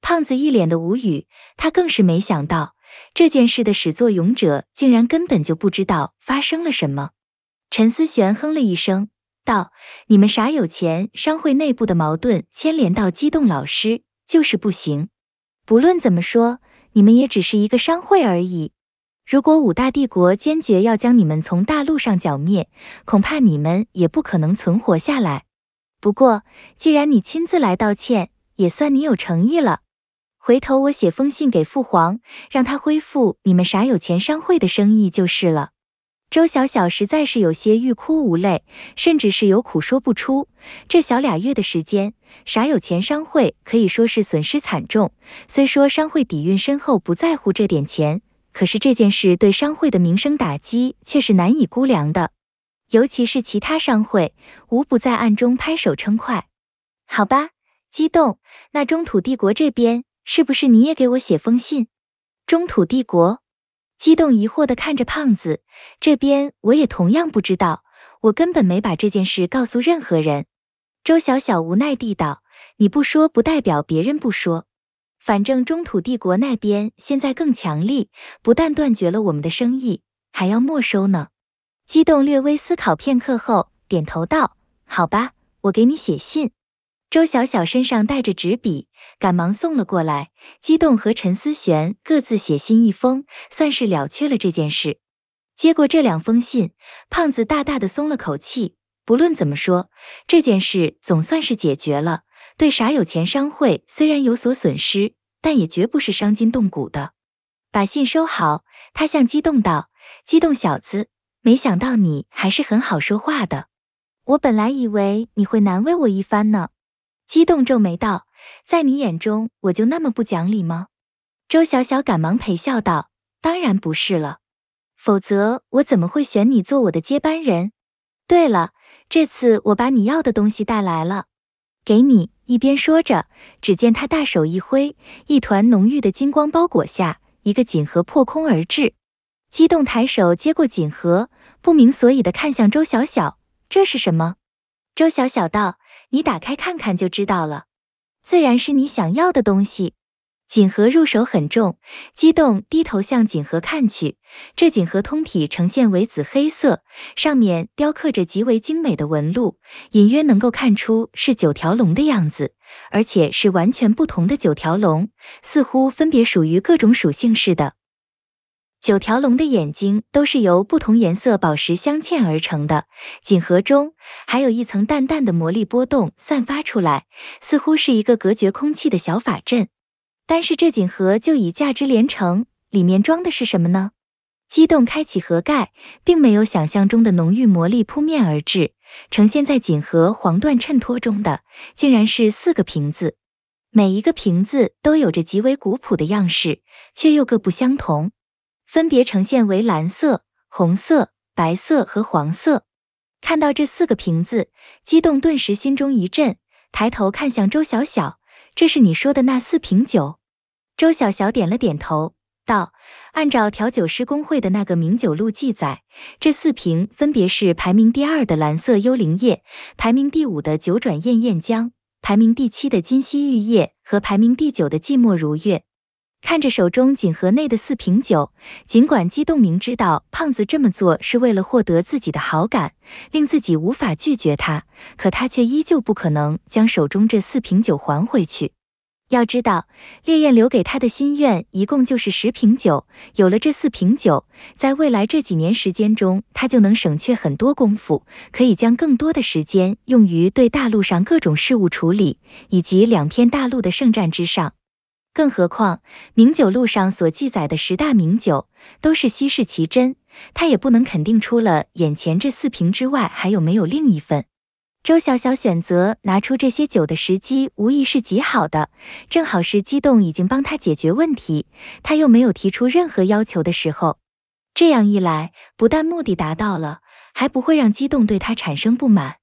胖子一脸的无语，他更是没想到这件事的始作俑者竟然根本就不知道发生了什么。陈思璇哼了一声，道：“你们傻有钱商会内部的矛盾牵连到激动老师，就是不行。不论怎么说。”你们也只是一个商会而已，如果五大帝国坚决要将你们从大陆上剿灭，恐怕你们也不可能存活下来。不过，既然你亲自来道歉，也算你有诚意了。回头我写封信给父皇，让他恢复你们傻有钱商会的生意就是了。周小小实在是有些欲哭无泪，甚至是有苦说不出。这小俩月的时间。傻有钱商会可以说是损失惨重，虽说商会底蕴深厚，不在乎这点钱，可是这件事对商会的名声打击却是难以估量的。尤其是其他商会，无不在暗中拍手称快。好吧，激动。那中土帝国这边，是不是你也给我写封信？中土帝国，激动疑惑地看着胖子。这边我也同样不知道，我根本没把这件事告诉任何人。周小小无奈地道：“你不说不代表别人不说，反正中土帝国那边现在更强力，不但断绝了我们的生意，还要没收呢。”激动略微思考片刻后，点头道：“好吧，我给你写信。”周小小身上带着纸笔，赶忙送了过来。激动和陈思璇各自写信一封，算是了却了这件事。接过这两封信，胖子大大的松了口气。不论怎么说，这件事总算是解决了。对傻有钱商会虽然有所损失，但也绝不是伤筋动骨的。把信收好，他向激动道：“激动小子，没想到你还是很好说话的。我本来以为你会难为我一番呢。”激动皱眉道：“在你眼中，我就那么不讲理吗？”周小小赶忙陪笑道：“当然不是了，否则我怎么会选你做我的接班人？”对了。这次我把你要的东西带来了，给你。一边说着，只见他大手一挥，一团浓郁的金光包裹下，一个锦盒破空而至。激动抬手接过锦盒，不明所以的看向周小小：“这是什么？”周小小道：“你打开看看就知道了，自然是你想要的东西。”锦盒入手很重，激动低头向锦盒看去。这锦盒通体呈现为紫黑色，上面雕刻着极为精美的纹路，隐约能够看出是九条龙的样子，而且是完全不同的九条龙，似乎分别属于各种属性似的。九条龙的眼睛都是由不同颜色宝石镶嵌而成的。锦盒中还有一层淡淡的魔力波动散发出来，似乎是一个隔绝空气的小法阵。但是这锦盒就已价值连城，里面装的是什么呢？激动开启盒盖，并没有想象中的浓郁魔力扑面而至，呈现在锦盒黄缎衬托中的，竟然是四个瓶子。每一个瓶子都有着极为古朴的样式，却又各不相同，分别呈现为蓝色、红色、白色和黄色。看到这四个瓶子，激动顿时心中一震，抬头看向周小小：“这是你说的那四瓶酒？”周小小点了点头，道：“按照调酒师工会的那个名酒录记载，这四瓶分别是排名第二的蓝色幽灵液，排名第五的九转艳艳浆，排名第七的金溪玉液和排名第九的寂寞如月。”看着手中锦盒内的四瓶酒，尽管姬洞明知道胖子这么做是为了获得自己的好感，令自己无法拒绝他，可他却依旧不可能将手中这四瓶酒还回去。要知道，烈焰留给他的心愿一共就是十瓶酒。有了这四瓶酒，在未来这几年时间中，他就能省却很多功夫，可以将更多的时间用于对大陆上各种事务处理，以及两片大陆的圣战之上。更何况，名酒录上所记载的十大名酒都是稀世奇珍，他也不能肯定除了眼前这四瓶之外，还有没有另一份。周小小选择拿出这些酒的时机，无疑是极好的，正好是激动已经帮他解决问题，他又没有提出任何要求的时候。这样一来，不但目的达到了，还不会让激动对他产生不满。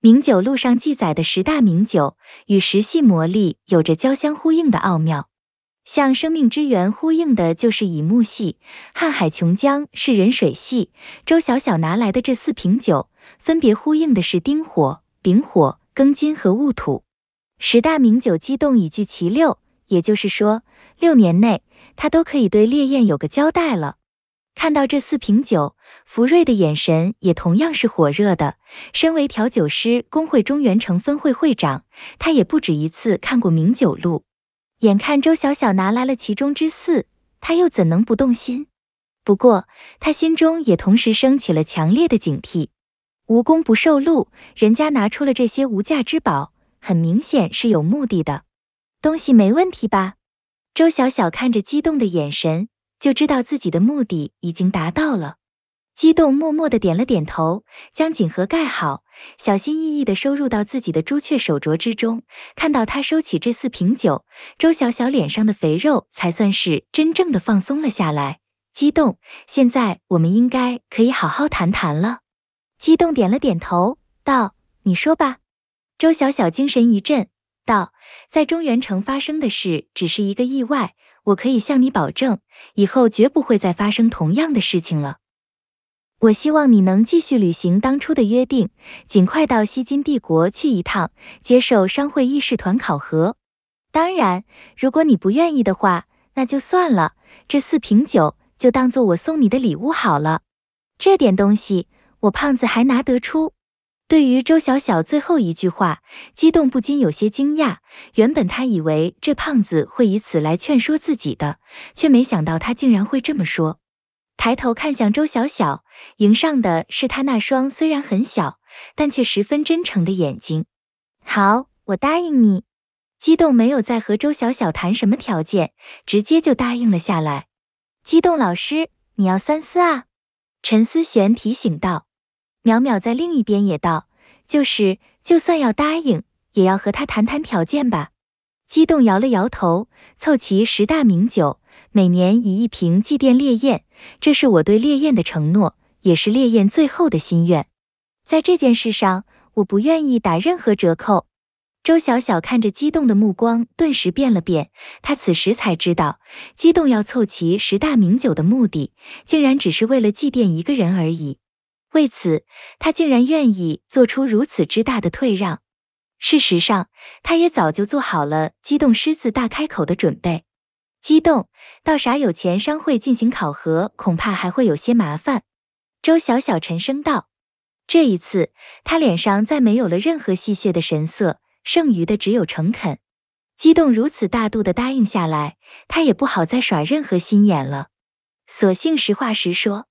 名酒录上记载的十大名酒与十系魔力有着交相呼应的奥妙，像生命之源呼应的就是乙木系，瀚海琼浆是壬水系。周小小拿来的这四瓶酒。分别呼应的是丁火、丙火、庚金和戊土，十大名酒激动已聚其六，也就是说，六年内他都可以对烈焰有个交代了。看到这四瓶酒，福瑞的眼神也同样是火热的。身为调酒师工会中原城分会会长，他也不止一次看过名酒录。眼看周小小拿来了其中之四，他又怎能不动心？不过，他心中也同时升起了强烈的警惕。无功不受禄，人家拿出了这些无价之宝，很明显是有目的的。东西没问题吧？周小小看着激动的眼神，就知道自己的目的已经达到了。激动默默的点了点头，将锦盒盖好，小心翼翼的收入到自己的朱雀手镯之中。看到他收起这四瓶酒，周小小脸上的肥肉才算是真正的放松了下来。激动，现在我们应该可以好好谈谈了。激动点了点头，道：“你说吧。”周小小精神一振，道：“在中原城发生的事只是一个意外，我可以向你保证，以后绝不会再发生同样的事情了。我希望你能继续履行当初的约定，尽快到西金帝国去一趟，接受商会议事团考核。当然，如果你不愿意的话，那就算了，这四瓶酒就当做我送你的礼物好了，这点东西。”我胖子还拿得出？对于周小小最后一句话，激动不禁有些惊讶。原本他以为这胖子会以此来劝说自己的，却没想到他竟然会这么说。抬头看向周小小，迎上的是他那双虽然很小，但却十分真诚的眼睛。好，我答应你。激动没有再和周小小谈什么条件，直接就答应了下来。激动老师，你要三思啊！陈思璇提醒道。淼淼在另一边也道：“就是，就算要答应，也要和他谈谈条件吧。”激动摇了摇头，凑齐十大名酒，每年以一瓶祭奠烈焰。这是我对烈焰的承诺，也是烈焰最后的心愿。在这件事上，我不愿意打任何折扣。周小小看着激动的目光，顿时变了变。她此时才知道，激动要凑齐十大名酒的目的，竟然只是为了祭奠一个人而已。为此，他竟然愿意做出如此之大的退让。事实上，他也早就做好了激动狮子大开口的准备。激动到啥有钱商会进行考核，恐怕还会有些麻烦。周小小沉声道：“这一次，他脸上再没有了任何戏谑的神色，剩余的只有诚恳。激动如此大度的答应下来，他也不好再耍任何心眼了，索性实话实说，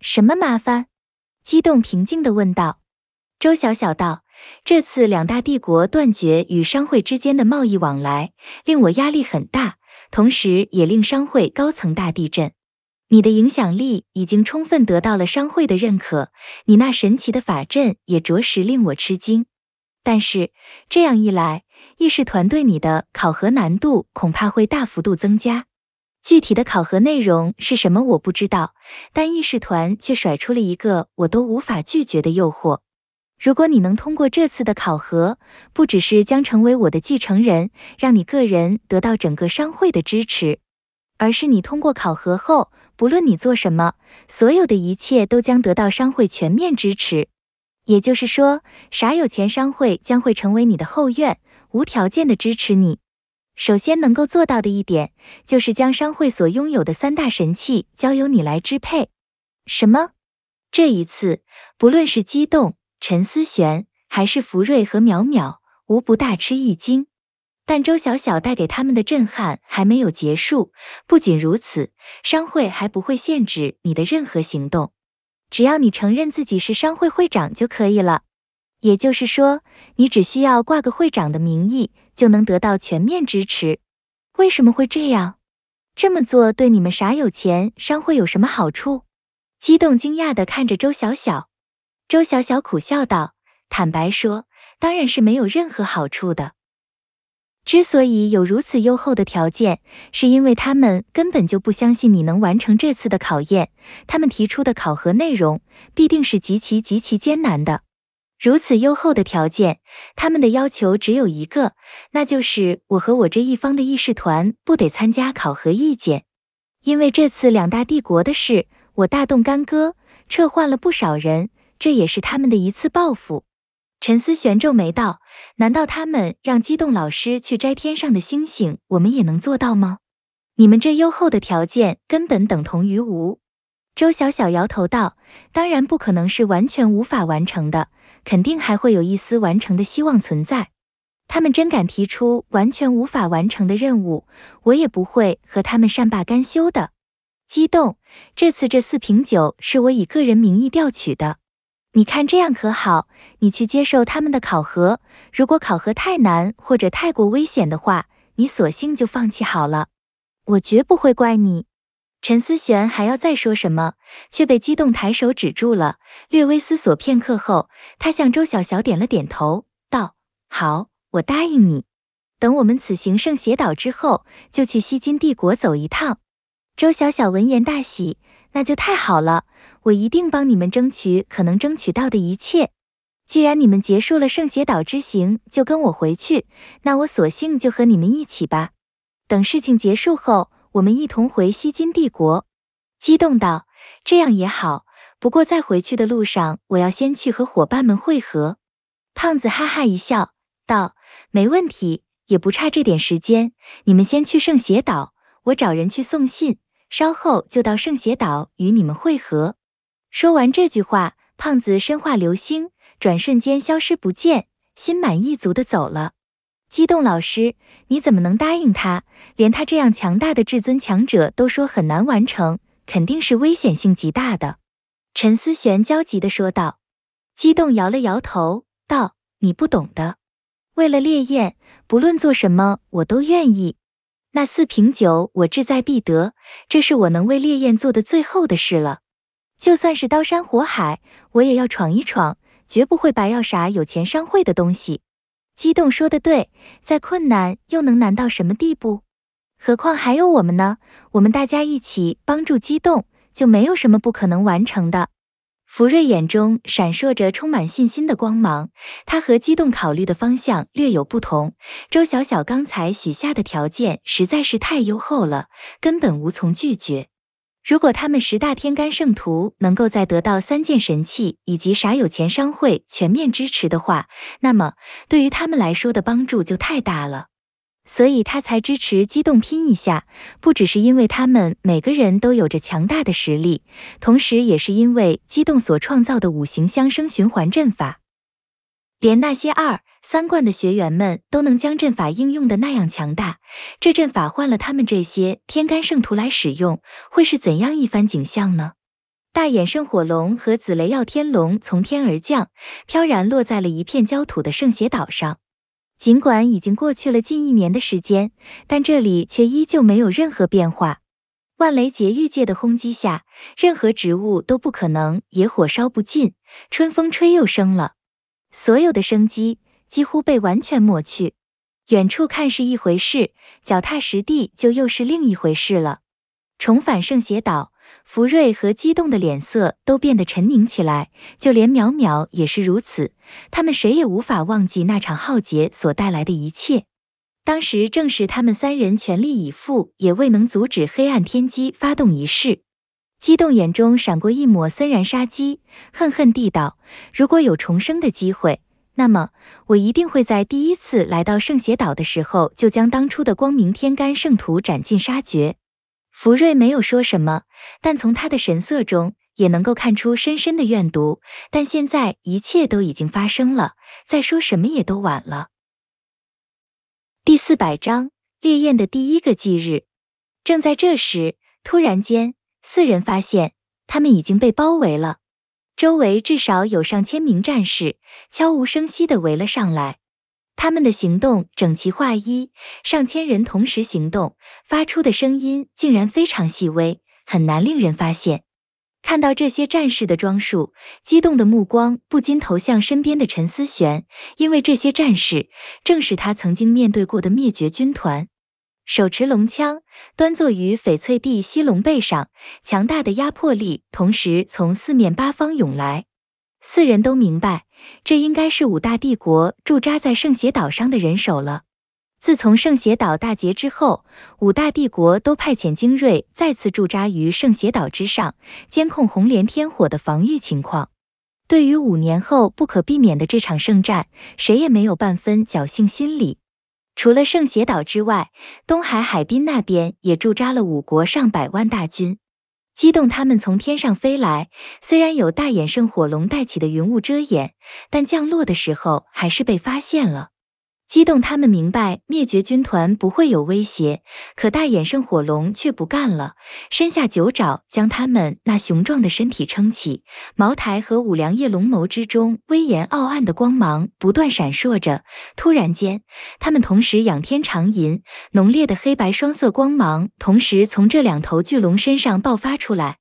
什么麻烦？”激动平静的问道：“周小小道，这次两大帝国断绝与商会之间的贸易往来，令我压力很大，同时也令商会高层大地震。你的影响力已经充分得到了商会的认可，你那神奇的法阵也着实令我吃惊。但是这样一来，议事团对你的考核难度恐怕会大幅度增加。”具体的考核内容是什么？我不知道，但议事团却甩出了一个我都无法拒绝的诱惑。如果你能通过这次的考核，不只是将成为我的继承人，让你个人得到整个商会的支持，而是你通过考核后，不论你做什么，所有的一切都将得到商会全面支持。也就是说，傻有钱商会将会成为你的后院，无条件的支持你。首先能够做到的一点，就是将商会所拥有的三大神器交由你来支配。什么？这一次，不论是激动、陈思璇，还是福瑞和淼淼，无不大吃一惊。但周小小带给他们的震撼还没有结束。不仅如此，商会还不会限制你的任何行动，只要你承认自己是商会会长就可以了。也就是说，你只需要挂个会长的名义。就能得到全面支持，为什么会这样？这么做对你们啥有钱商会有什么好处？激动惊讶地看着周小小，周小小苦笑道：“坦白说，当然是没有任何好处的。之所以有如此优厚的条件，是因为他们根本就不相信你能完成这次的考验。他们提出的考核内容必定是极其极其艰难的。”如此优厚的条件，他们的要求只有一个，那就是我和我这一方的议事团不得参加考核。意见，因为这次两大帝国的事，我大动干戈，撤换了不少人，这也是他们的一次报复。陈思璇皱眉道：“难道他们让机动老师去摘天上的星星，我们也能做到吗？”你们这优厚的条件根本等同于无。周小小摇头道：“当然不可能是完全无法完成的。”肯定还会有一丝完成的希望存在。他们真敢提出完全无法完成的任务，我也不会和他们善罢甘休的。激动，这次这四瓶酒是我以个人名义调取的。你看这样可好？你去接受他们的考核，如果考核太难或者太过危险的话，你索性就放弃好了，我绝不会怪你。陈思璇还要再说什么，却被激动抬手止住了。略微思索片刻后，他向周小小点了点头，道：“好，我答应你。等我们此行圣邪岛之后，就去西金帝国走一趟。”周小小闻言大喜：“那就太好了！我一定帮你们争取可能争取到的一切。既然你们结束了圣邪岛之行，就跟我回去。那我索性就和你们一起吧。等事情结束后。”我们一同回西金帝国，激动道：“这样也好，不过在回去的路上，我要先去和伙伴们汇合。”胖子哈哈一笑，道：“没问题，也不差这点时间。你们先去圣邪岛，我找人去送信，稍后就到圣邪岛与你们汇合。”说完这句话，胖子身化流星，转瞬间消失不见，心满意足地走了。激动老师，你怎么能答应他？连他这样强大的至尊强者都说很难完成，肯定是危险性极大的。陈思璇焦急地说道。激动摇了摇头，道：“你不懂的，为了烈焰，不论做什么我都愿意。那四瓶酒我志在必得，这是我能为烈焰做的最后的事了。就算是刀山火海，我也要闯一闯，绝不会白要啥有钱商会的东西。”激动说的对，再困难又能难到什么地步？何况还有我们呢？我们大家一起帮助激动，就没有什么不可能完成的。福瑞眼中闪烁着充满信心的光芒，他和激动考虑的方向略有不同。周小小刚才许下的条件实在是太优厚了，根本无从拒绝。如果他们十大天干圣徒能够再得到三件神器以及傻有钱商会全面支持的话，那么对于他们来说的帮助就太大了。所以他才支持机动拼一下，不只是因为他们每个人都有着强大的实力，同时也是因为机动所创造的五行相生循环阵法，连那些二。三冠的学员们都能将阵法应用的那样强大，这阵法换了他们这些天干圣徒来使用，会是怎样一番景象呢？大眼圣火龙和紫雷耀天龙从天而降，飘然落在了一片焦土的圣邪岛上。尽管已经过去了近一年的时间，但这里却依旧没有任何变化。万雷劫狱界的轰击下，任何植物都不可能野火烧不尽，春风吹又生了。所有的生机。几乎被完全抹去，远处看是一回事，脚踏实地就又是另一回事了。重返圣邪岛，福瑞和激动的脸色都变得沉凝起来，就连淼淼也是如此。他们谁也无法忘记那场浩劫所带来的一切。当时正是他们三人全力以赴，也未能阻止黑暗天机发动仪式。激动眼中闪过一抹森然杀机，恨恨地道：“如果有重生的机会。”那么，我一定会在第一次来到圣邪岛的时候，就将当初的光明天干圣徒斩尽杀绝。福瑞没有说什么，但从他的神色中也能够看出深深的怨毒。但现在一切都已经发生了，再说什么也都晚了。第四百章烈焰的第一个忌日。正在这时，突然间，四人发现他们已经被包围了。周围至少有上千名战士悄无声息地围了上来，他们的行动整齐划一，上千人同时行动，发出的声音竟然非常细微，很难令人发现。看到这些战士的装束，激动的目光不禁投向身边的陈思璇，因为这些战士正是他曾经面对过的灭绝军团。手持龙枪，端坐于翡翠地西龙背上，强大的压迫力同时从四面八方涌来。四人都明白，这应该是五大帝国驻扎在圣邪岛上的人手了。自从圣邪岛大捷之后，五大帝国都派遣精锐再次驻扎于圣邪岛之上，监控红莲天火的防御情况。对于五年后不可避免的这场圣战，谁也没有半分侥幸心理。除了圣邪岛之外，东海海滨那边也驻扎了五国上百万大军。机动，他们从天上飞来，虽然有大眼圣火龙带起的云雾遮掩，但降落的时候还是被发现了。激动，他们明白灭绝军团不会有威胁，可大眼圣火龙却不干了，伸下九爪将他们那雄壮的身体撑起。茅台和五粮液龙眸之中威严傲岸的光芒不断闪烁着。突然间，他们同时仰天长吟，浓烈的黑白双色光芒同时从这两头巨龙身上爆发出来。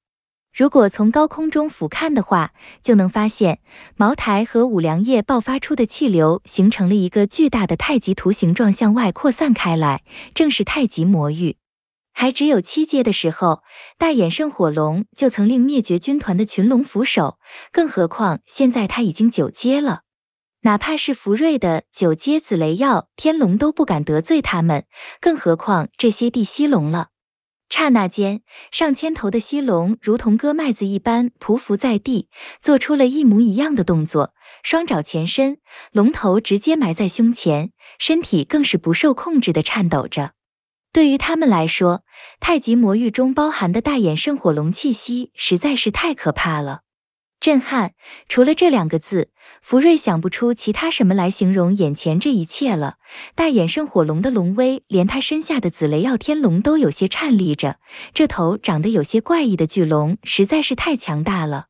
如果从高空中俯瞰的话，就能发现茅台和五粮液爆发出的气流形成了一个巨大的太极图形状向外扩散开来，正是太极魔域。还只有七阶的时候，大眼圣火龙就曾令灭绝军团的群龙俯首，更何况现在他已经九阶了。哪怕是福瑞的九阶紫雷耀天龙都不敢得罪他们，更何况这些地息龙了。刹那间，上千头的西龙如同割麦子一般匍匐在地，做出了一模一样的动作，双爪前伸，龙头直接埋在胸前，身体更是不受控制的颤抖着。对于他们来说，太极魔域中包含的大眼圣火龙气息实在是太可怕了。震撼，除了这两个字，福瑞想不出其他什么来形容眼前这一切了。大眼圣火龙的龙威，连他身下的紫雷耀天龙都有些颤栗着。这头长得有些怪异的巨龙实在是太强大了，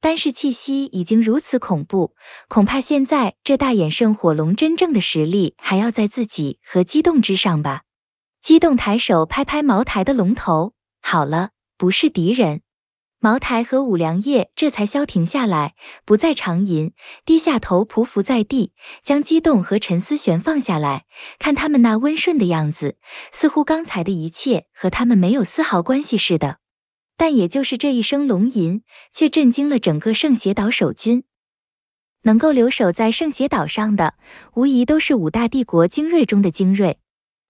单是气息已经如此恐怖，恐怕现在这大眼圣火龙真正的实力还要在自己和机动之上吧。激动抬手拍拍茅台的龙头，好了，不是敌人。茅台和五粮液这才消停下来，不再长吟，低下头匍匐在地，将激动和沉思全放下来。看他们那温顺的样子，似乎刚才的一切和他们没有丝毫关系似的。但也就是这一声龙吟，却震惊了整个圣邪岛守军。能够留守在圣邪岛上的，无疑都是五大帝国精锐中的精锐。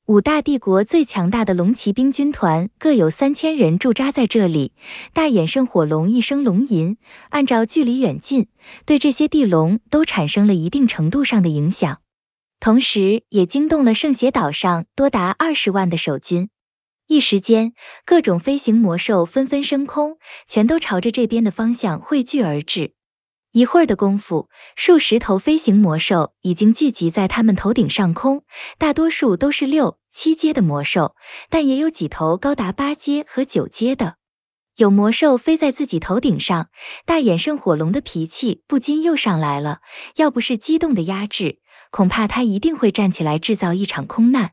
五大帝国最强大的龙骑兵军团各有三千人驻扎在这里。大眼圣火龙一声龙吟，按照距离远近，对这些地龙都产生了一定程度上的影响，同时也惊动了圣邪岛上多达二十万的守军。一时间，各种飞行魔兽纷纷升空，全都朝着这边的方向汇聚而至。一会儿的功夫，数十头飞行魔兽已经聚集在他们头顶上空，大多数都是六七阶的魔兽，但也有几头高达八阶和九阶的。有魔兽飞在自己头顶上，大眼圣火龙的脾气不禁又上来了，要不是激动的压制，恐怕他一定会站起来制造一场空难。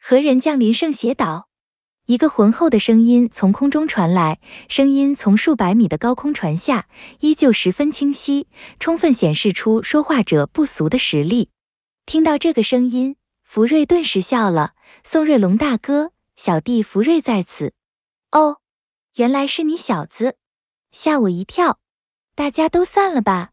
何人降临圣邪岛？一个浑厚的声音从空中传来，声音从数百米的高空传下，依旧十分清晰，充分显示出说话者不俗的实力。听到这个声音，福瑞顿时笑了：“宋瑞龙大哥，小弟福瑞在此。”“哦，原来是你小子，吓我一跳。”“大家都散了吧。”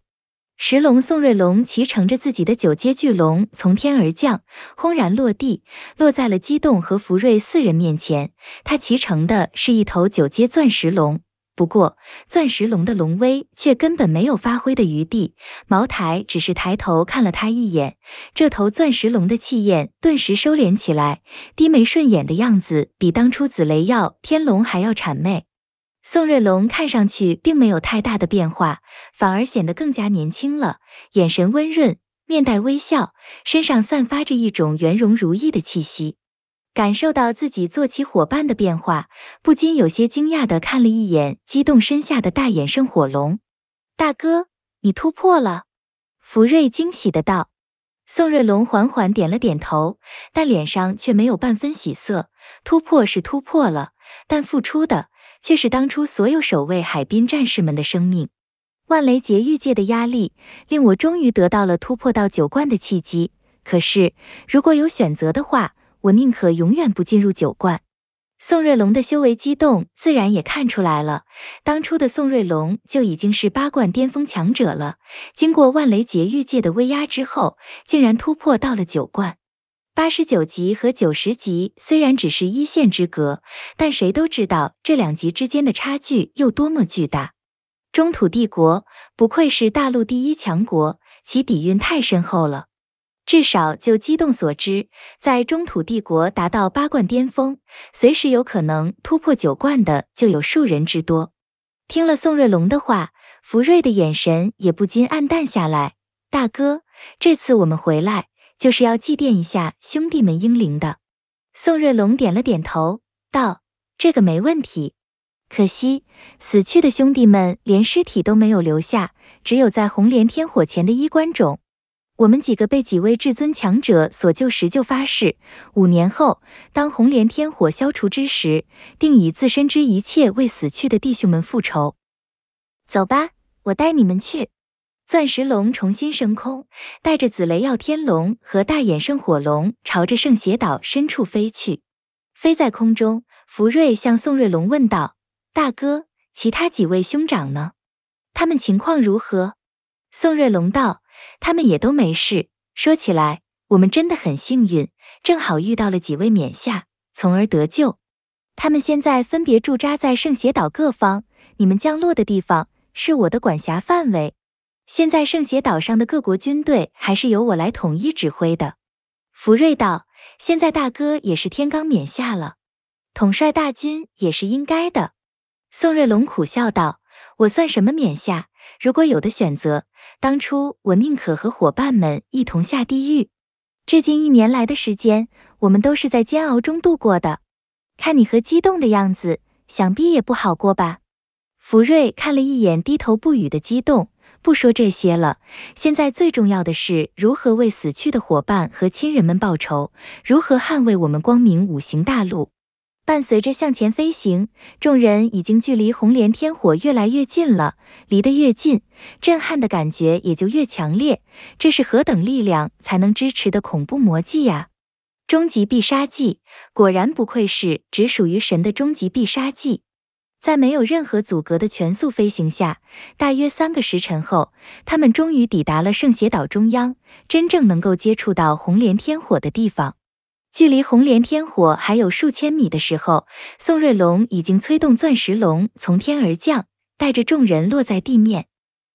石龙宋瑞龙骑乘着自己的九阶巨龙从天而降，轰然落地，落在了姬动和福瑞四人面前。他骑乘的是一头九阶钻石龙，不过钻石龙的龙威却根本没有发挥的余地。茅台只是抬头看了他一眼，这头钻石龙的气焰顿时收敛起来，低眉顺眼的样子比当初紫雷耀天龙还要谄媚。宋瑞龙看上去并没有太大的变化，反而显得更加年轻了，眼神温润，面带微笑，身上散发着一种圆融如意的气息。感受到自己坐骑伙伴的变化，不禁有些惊讶的看了一眼激动身下的大眼圣火龙，大哥，你突破了！福瑞惊喜的道。宋瑞龙缓缓点了点头，但脸上却没有半分喜色。突破是突破了，但付出的。却是当初所有守卫海滨战士们的生命。万雷劫狱界的压力，令我终于得到了突破到九冠的契机。可是，如果有选择的话，我宁可永远不进入九冠。宋瑞龙的修为激动，自然也看出来了。当初的宋瑞龙就已经是八冠巅峰强者了，经过万雷劫狱界的威压之后，竟然突破到了九冠。八十九级和九十级虽然只是一线之隔，但谁都知道这两级之间的差距又多么巨大。中土帝国不愧是大陆第一强国，其底蕴太深厚了。至少就激动所知，在中土帝国达到八冠巅峰，随时有可能突破九冠的就有数人之多。听了宋瑞龙的话，福瑞的眼神也不禁暗淡下来。大哥，这次我们回来。就是要祭奠一下兄弟们英灵的，宋瑞龙点了点头，道：“这个没问题。可惜死去的兄弟们连尸体都没有留下，只有在红莲天火前的衣冠冢。我们几个被几位至尊强者所救时，就发誓，五年后当红莲天火消除之时，定以自身之一切为死去的弟兄们复仇。走吧，我带你们去。”钻石龙重新升空，带着紫雷耀天龙和大眼圣火龙，朝着圣邪岛深处飞去。飞在空中，福瑞向宋瑞龙问道：“大哥，其他几位兄长呢？他们情况如何？”宋瑞龙道：“他们也都没事。说起来，我们真的很幸运，正好遇到了几位冕下，从而得救。他们现在分别驻扎在圣邪岛各方。你们降落的地方是我的管辖范围。”现在圣邪岛上的各国军队还是由我来统一指挥的，福瑞道。现在大哥也是天罡冕下了，统帅大军也是应该的。宋瑞龙苦笑道：“我算什么冕下？如果有的选择，当初我宁可和伙伴们一同下地狱。这近一年来的时间，我们都是在煎熬中度过的。看你和激动的样子，想必也不好过吧？”福瑞看了一眼低头不语的激动。不说这些了，现在最重要的是如何为死去的伙伴和亲人们报仇，如何捍卫我们光明五行大陆。伴随着向前飞行，众人已经距离红莲天火越来越近了。离得越近，震撼的感觉也就越强烈。这是何等力量才能支持的恐怖魔技呀！终极必杀技，果然不愧是只属于神的终极必杀技。在没有任何阻隔的全速飞行下，大约三个时辰后，他们终于抵达了圣邪岛中央，真正能够接触到红莲天火的地方。距离红莲天火还有数千米的时候，宋瑞龙已经催动钻石龙从天而降，带着众人落在地面。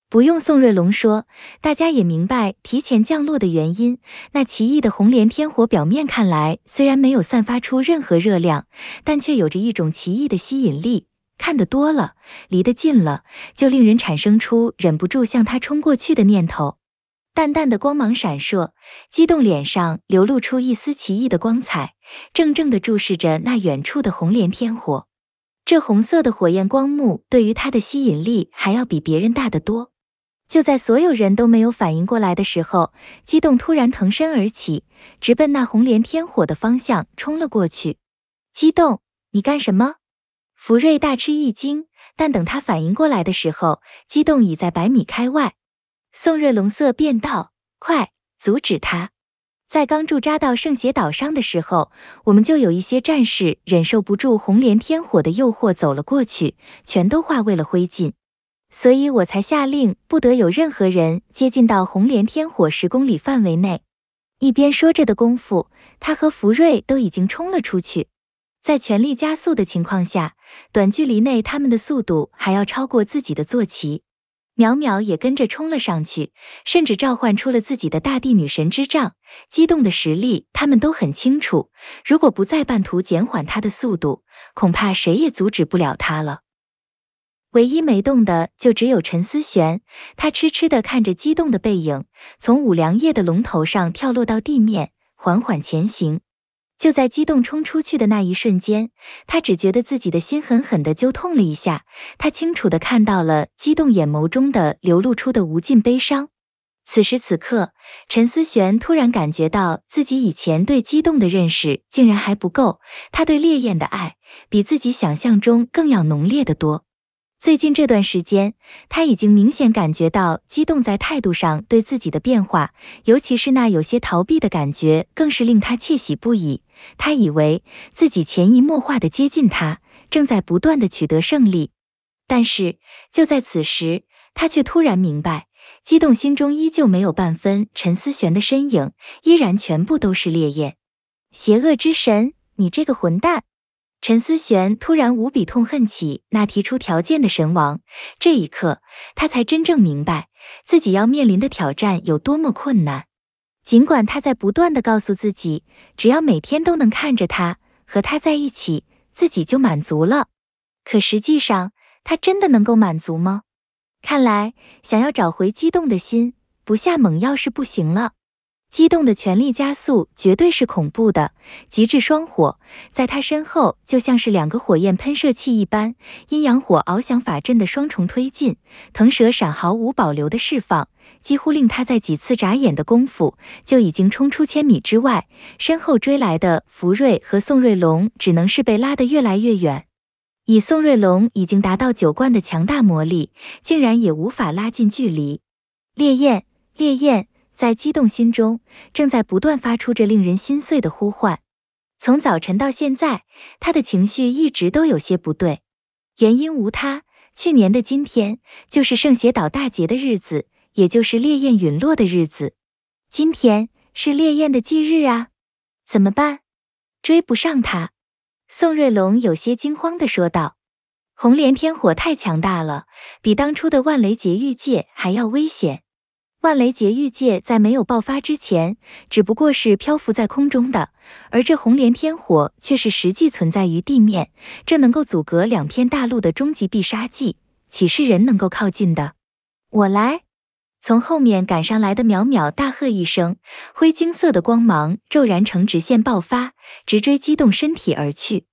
不用宋瑞龙说，大家也明白提前降落的原因。那奇异的红莲天火，表面看来虽然没有散发出任何热量，但却有着一种奇异的吸引力。看得多了，离得近了，就令人产生出忍不住向他冲过去的念头。淡淡的光芒闪烁，激动脸上流露出一丝奇异的光彩，怔怔的注视着那远处的红莲天火。这红色的火焰光幕对于他的吸引力还要比别人大得多。就在所有人都没有反应过来的时候，激动突然腾身而起，直奔那红莲天火的方向冲了过去。激动，你干什么？福瑞大吃一惊，但等他反应过来的时候，机动已在百米开外。宋瑞龙色变道：“快，阻止他！”在刚驻扎到圣邪岛上的时候，我们就有一些战士忍受不住红莲天火的诱惑走了过去，全都化为了灰烬。所以我才下令，不得有任何人接近到红莲天火十公里范围内。一边说着的功夫，他和福瑞都已经冲了出去。在全力加速的情况下，短距离内他们的速度还要超过自己的坐骑。淼淼也跟着冲了上去，甚至召唤出了自己的大地女神之杖。激动的实力，他们都很清楚。如果不在半途减缓他的速度，恐怕谁也阻止不了他了。唯一没动的就只有陈思璇，他痴痴地看着激动的背影，从五粮液的龙头上跳落到地面，缓缓前行。就在激动冲出去的那一瞬间，他只觉得自己的心狠狠地揪痛了一下。他清楚地看到了激动眼眸中的流露出的无尽悲伤。此时此刻，陈思璇突然感觉到自己以前对激动的认识竟然还不够。他对烈焰的爱，比自己想象中更要浓烈得多。最近这段时间，他已经明显感觉到激动在态度上对自己的变化，尤其是那有些逃避的感觉，更是令他窃喜不已。他以为自己潜移默化的接近他，正在不断的取得胜利。但是就在此时，他却突然明白，激动心中依旧没有半分陈思璇的身影，依然全部都是烈焰，邪恶之神，你这个混蛋！陈思璇突然无比痛恨起那提出条件的神王，这一刻，她才真正明白自己要面临的挑战有多么困难。尽管他在不断的告诉自己，只要每天都能看着他和他在一起，自己就满足了，可实际上，他真的能够满足吗？看来，想要找回激动的心，不下猛药是不行了。激动的全力加速绝对是恐怖的极致双火，在他身后就像是两个火焰喷射器一般，阴阳火翱翔法阵的双重推进，腾蛇闪毫无保留的释放，几乎令他在几次眨眼的功夫就已经冲出千米之外，身后追来的福瑞和宋瑞龙只能是被拉得越来越远。以宋瑞龙已经达到九冠的强大魔力，竟然也无法拉近距离。烈焰，烈焰。在激动心中，正在不断发出着令人心碎的呼唤。从早晨到现在，他的情绪一直都有些不对。原因无他，去年的今天就是圣邪岛大劫的日子，也就是烈焰陨落的日子。今天是烈焰的忌日啊！怎么办？追不上他！宋瑞龙有些惊慌的说道：“红莲天火太强大了，比当初的万雷劫狱界还要危险。”万雷劫玉界在没有爆发之前，只不过是漂浮在空中的，而这红莲天火却是实际存在于地面。这能够阻隔两片大陆的终极必杀技，岂是人能够靠近的？我来！从后面赶上来的淼淼大喝一声，灰金色的光芒骤然呈直线爆发，直追机动身体而去。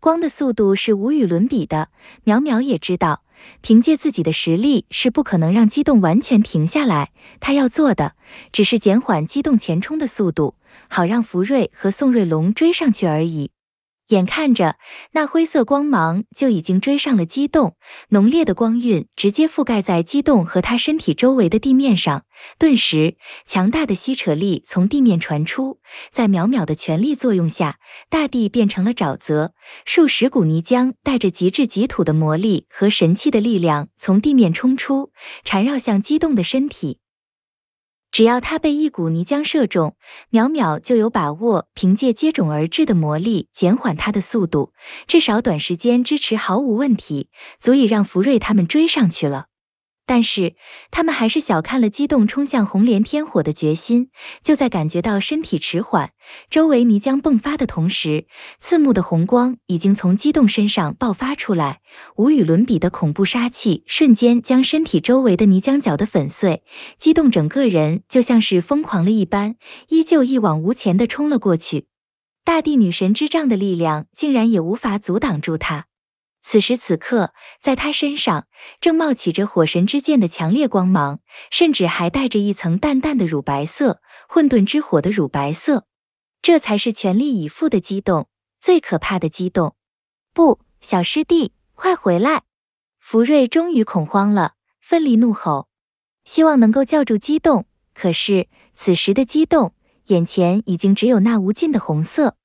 光的速度是无与伦比的，淼淼也知道。凭借自己的实力是不可能让机动完全停下来，他要做的只是减缓机动前冲的速度，好让福瑞和宋瑞龙追上去而已。眼看着那灰色光芒就已经追上了机动，浓烈的光晕直接覆盖在机动和他身体周围的地面上，顿时强大的吸扯力从地面传出，在淼淼的全力作用下，大地变成了沼泽，数十股泥浆带着极致极土的魔力和神器的力量从地面冲出，缠绕向机动的身体。只要他被一股泥浆射中，淼淼就有把握凭借接踵而至的魔力减缓他的速度，至少短时间支持毫无问题，足以让福瑞他们追上去了。但是他们还是小看了激动冲向红莲天火的决心。就在感觉到身体迟缓、周围泥浆迸发的同时，刺目的红光已经从激动身上爆发出来，无与伦比的恐怖杀气瞬间将身体周围的泥浆搅得粉碎。激动整个人就像是疯狂了一般，依旧一往无前的冲了过去。大地女神之杖的力量竟然也无法阻挡住他。此时此刻，在他身上正冒起着火神之剑的强烈光芒，甚至还带着一层淡淡的乳白色，混沌之火的乳白色。这才是全力以赴的激动，最可怕的激动。不，小师弟，快回来！福瑞终于恐慌了，奋力怒吼，希望能够叫住激动。可是此时的激动，眼前已经只有那无尽的红色。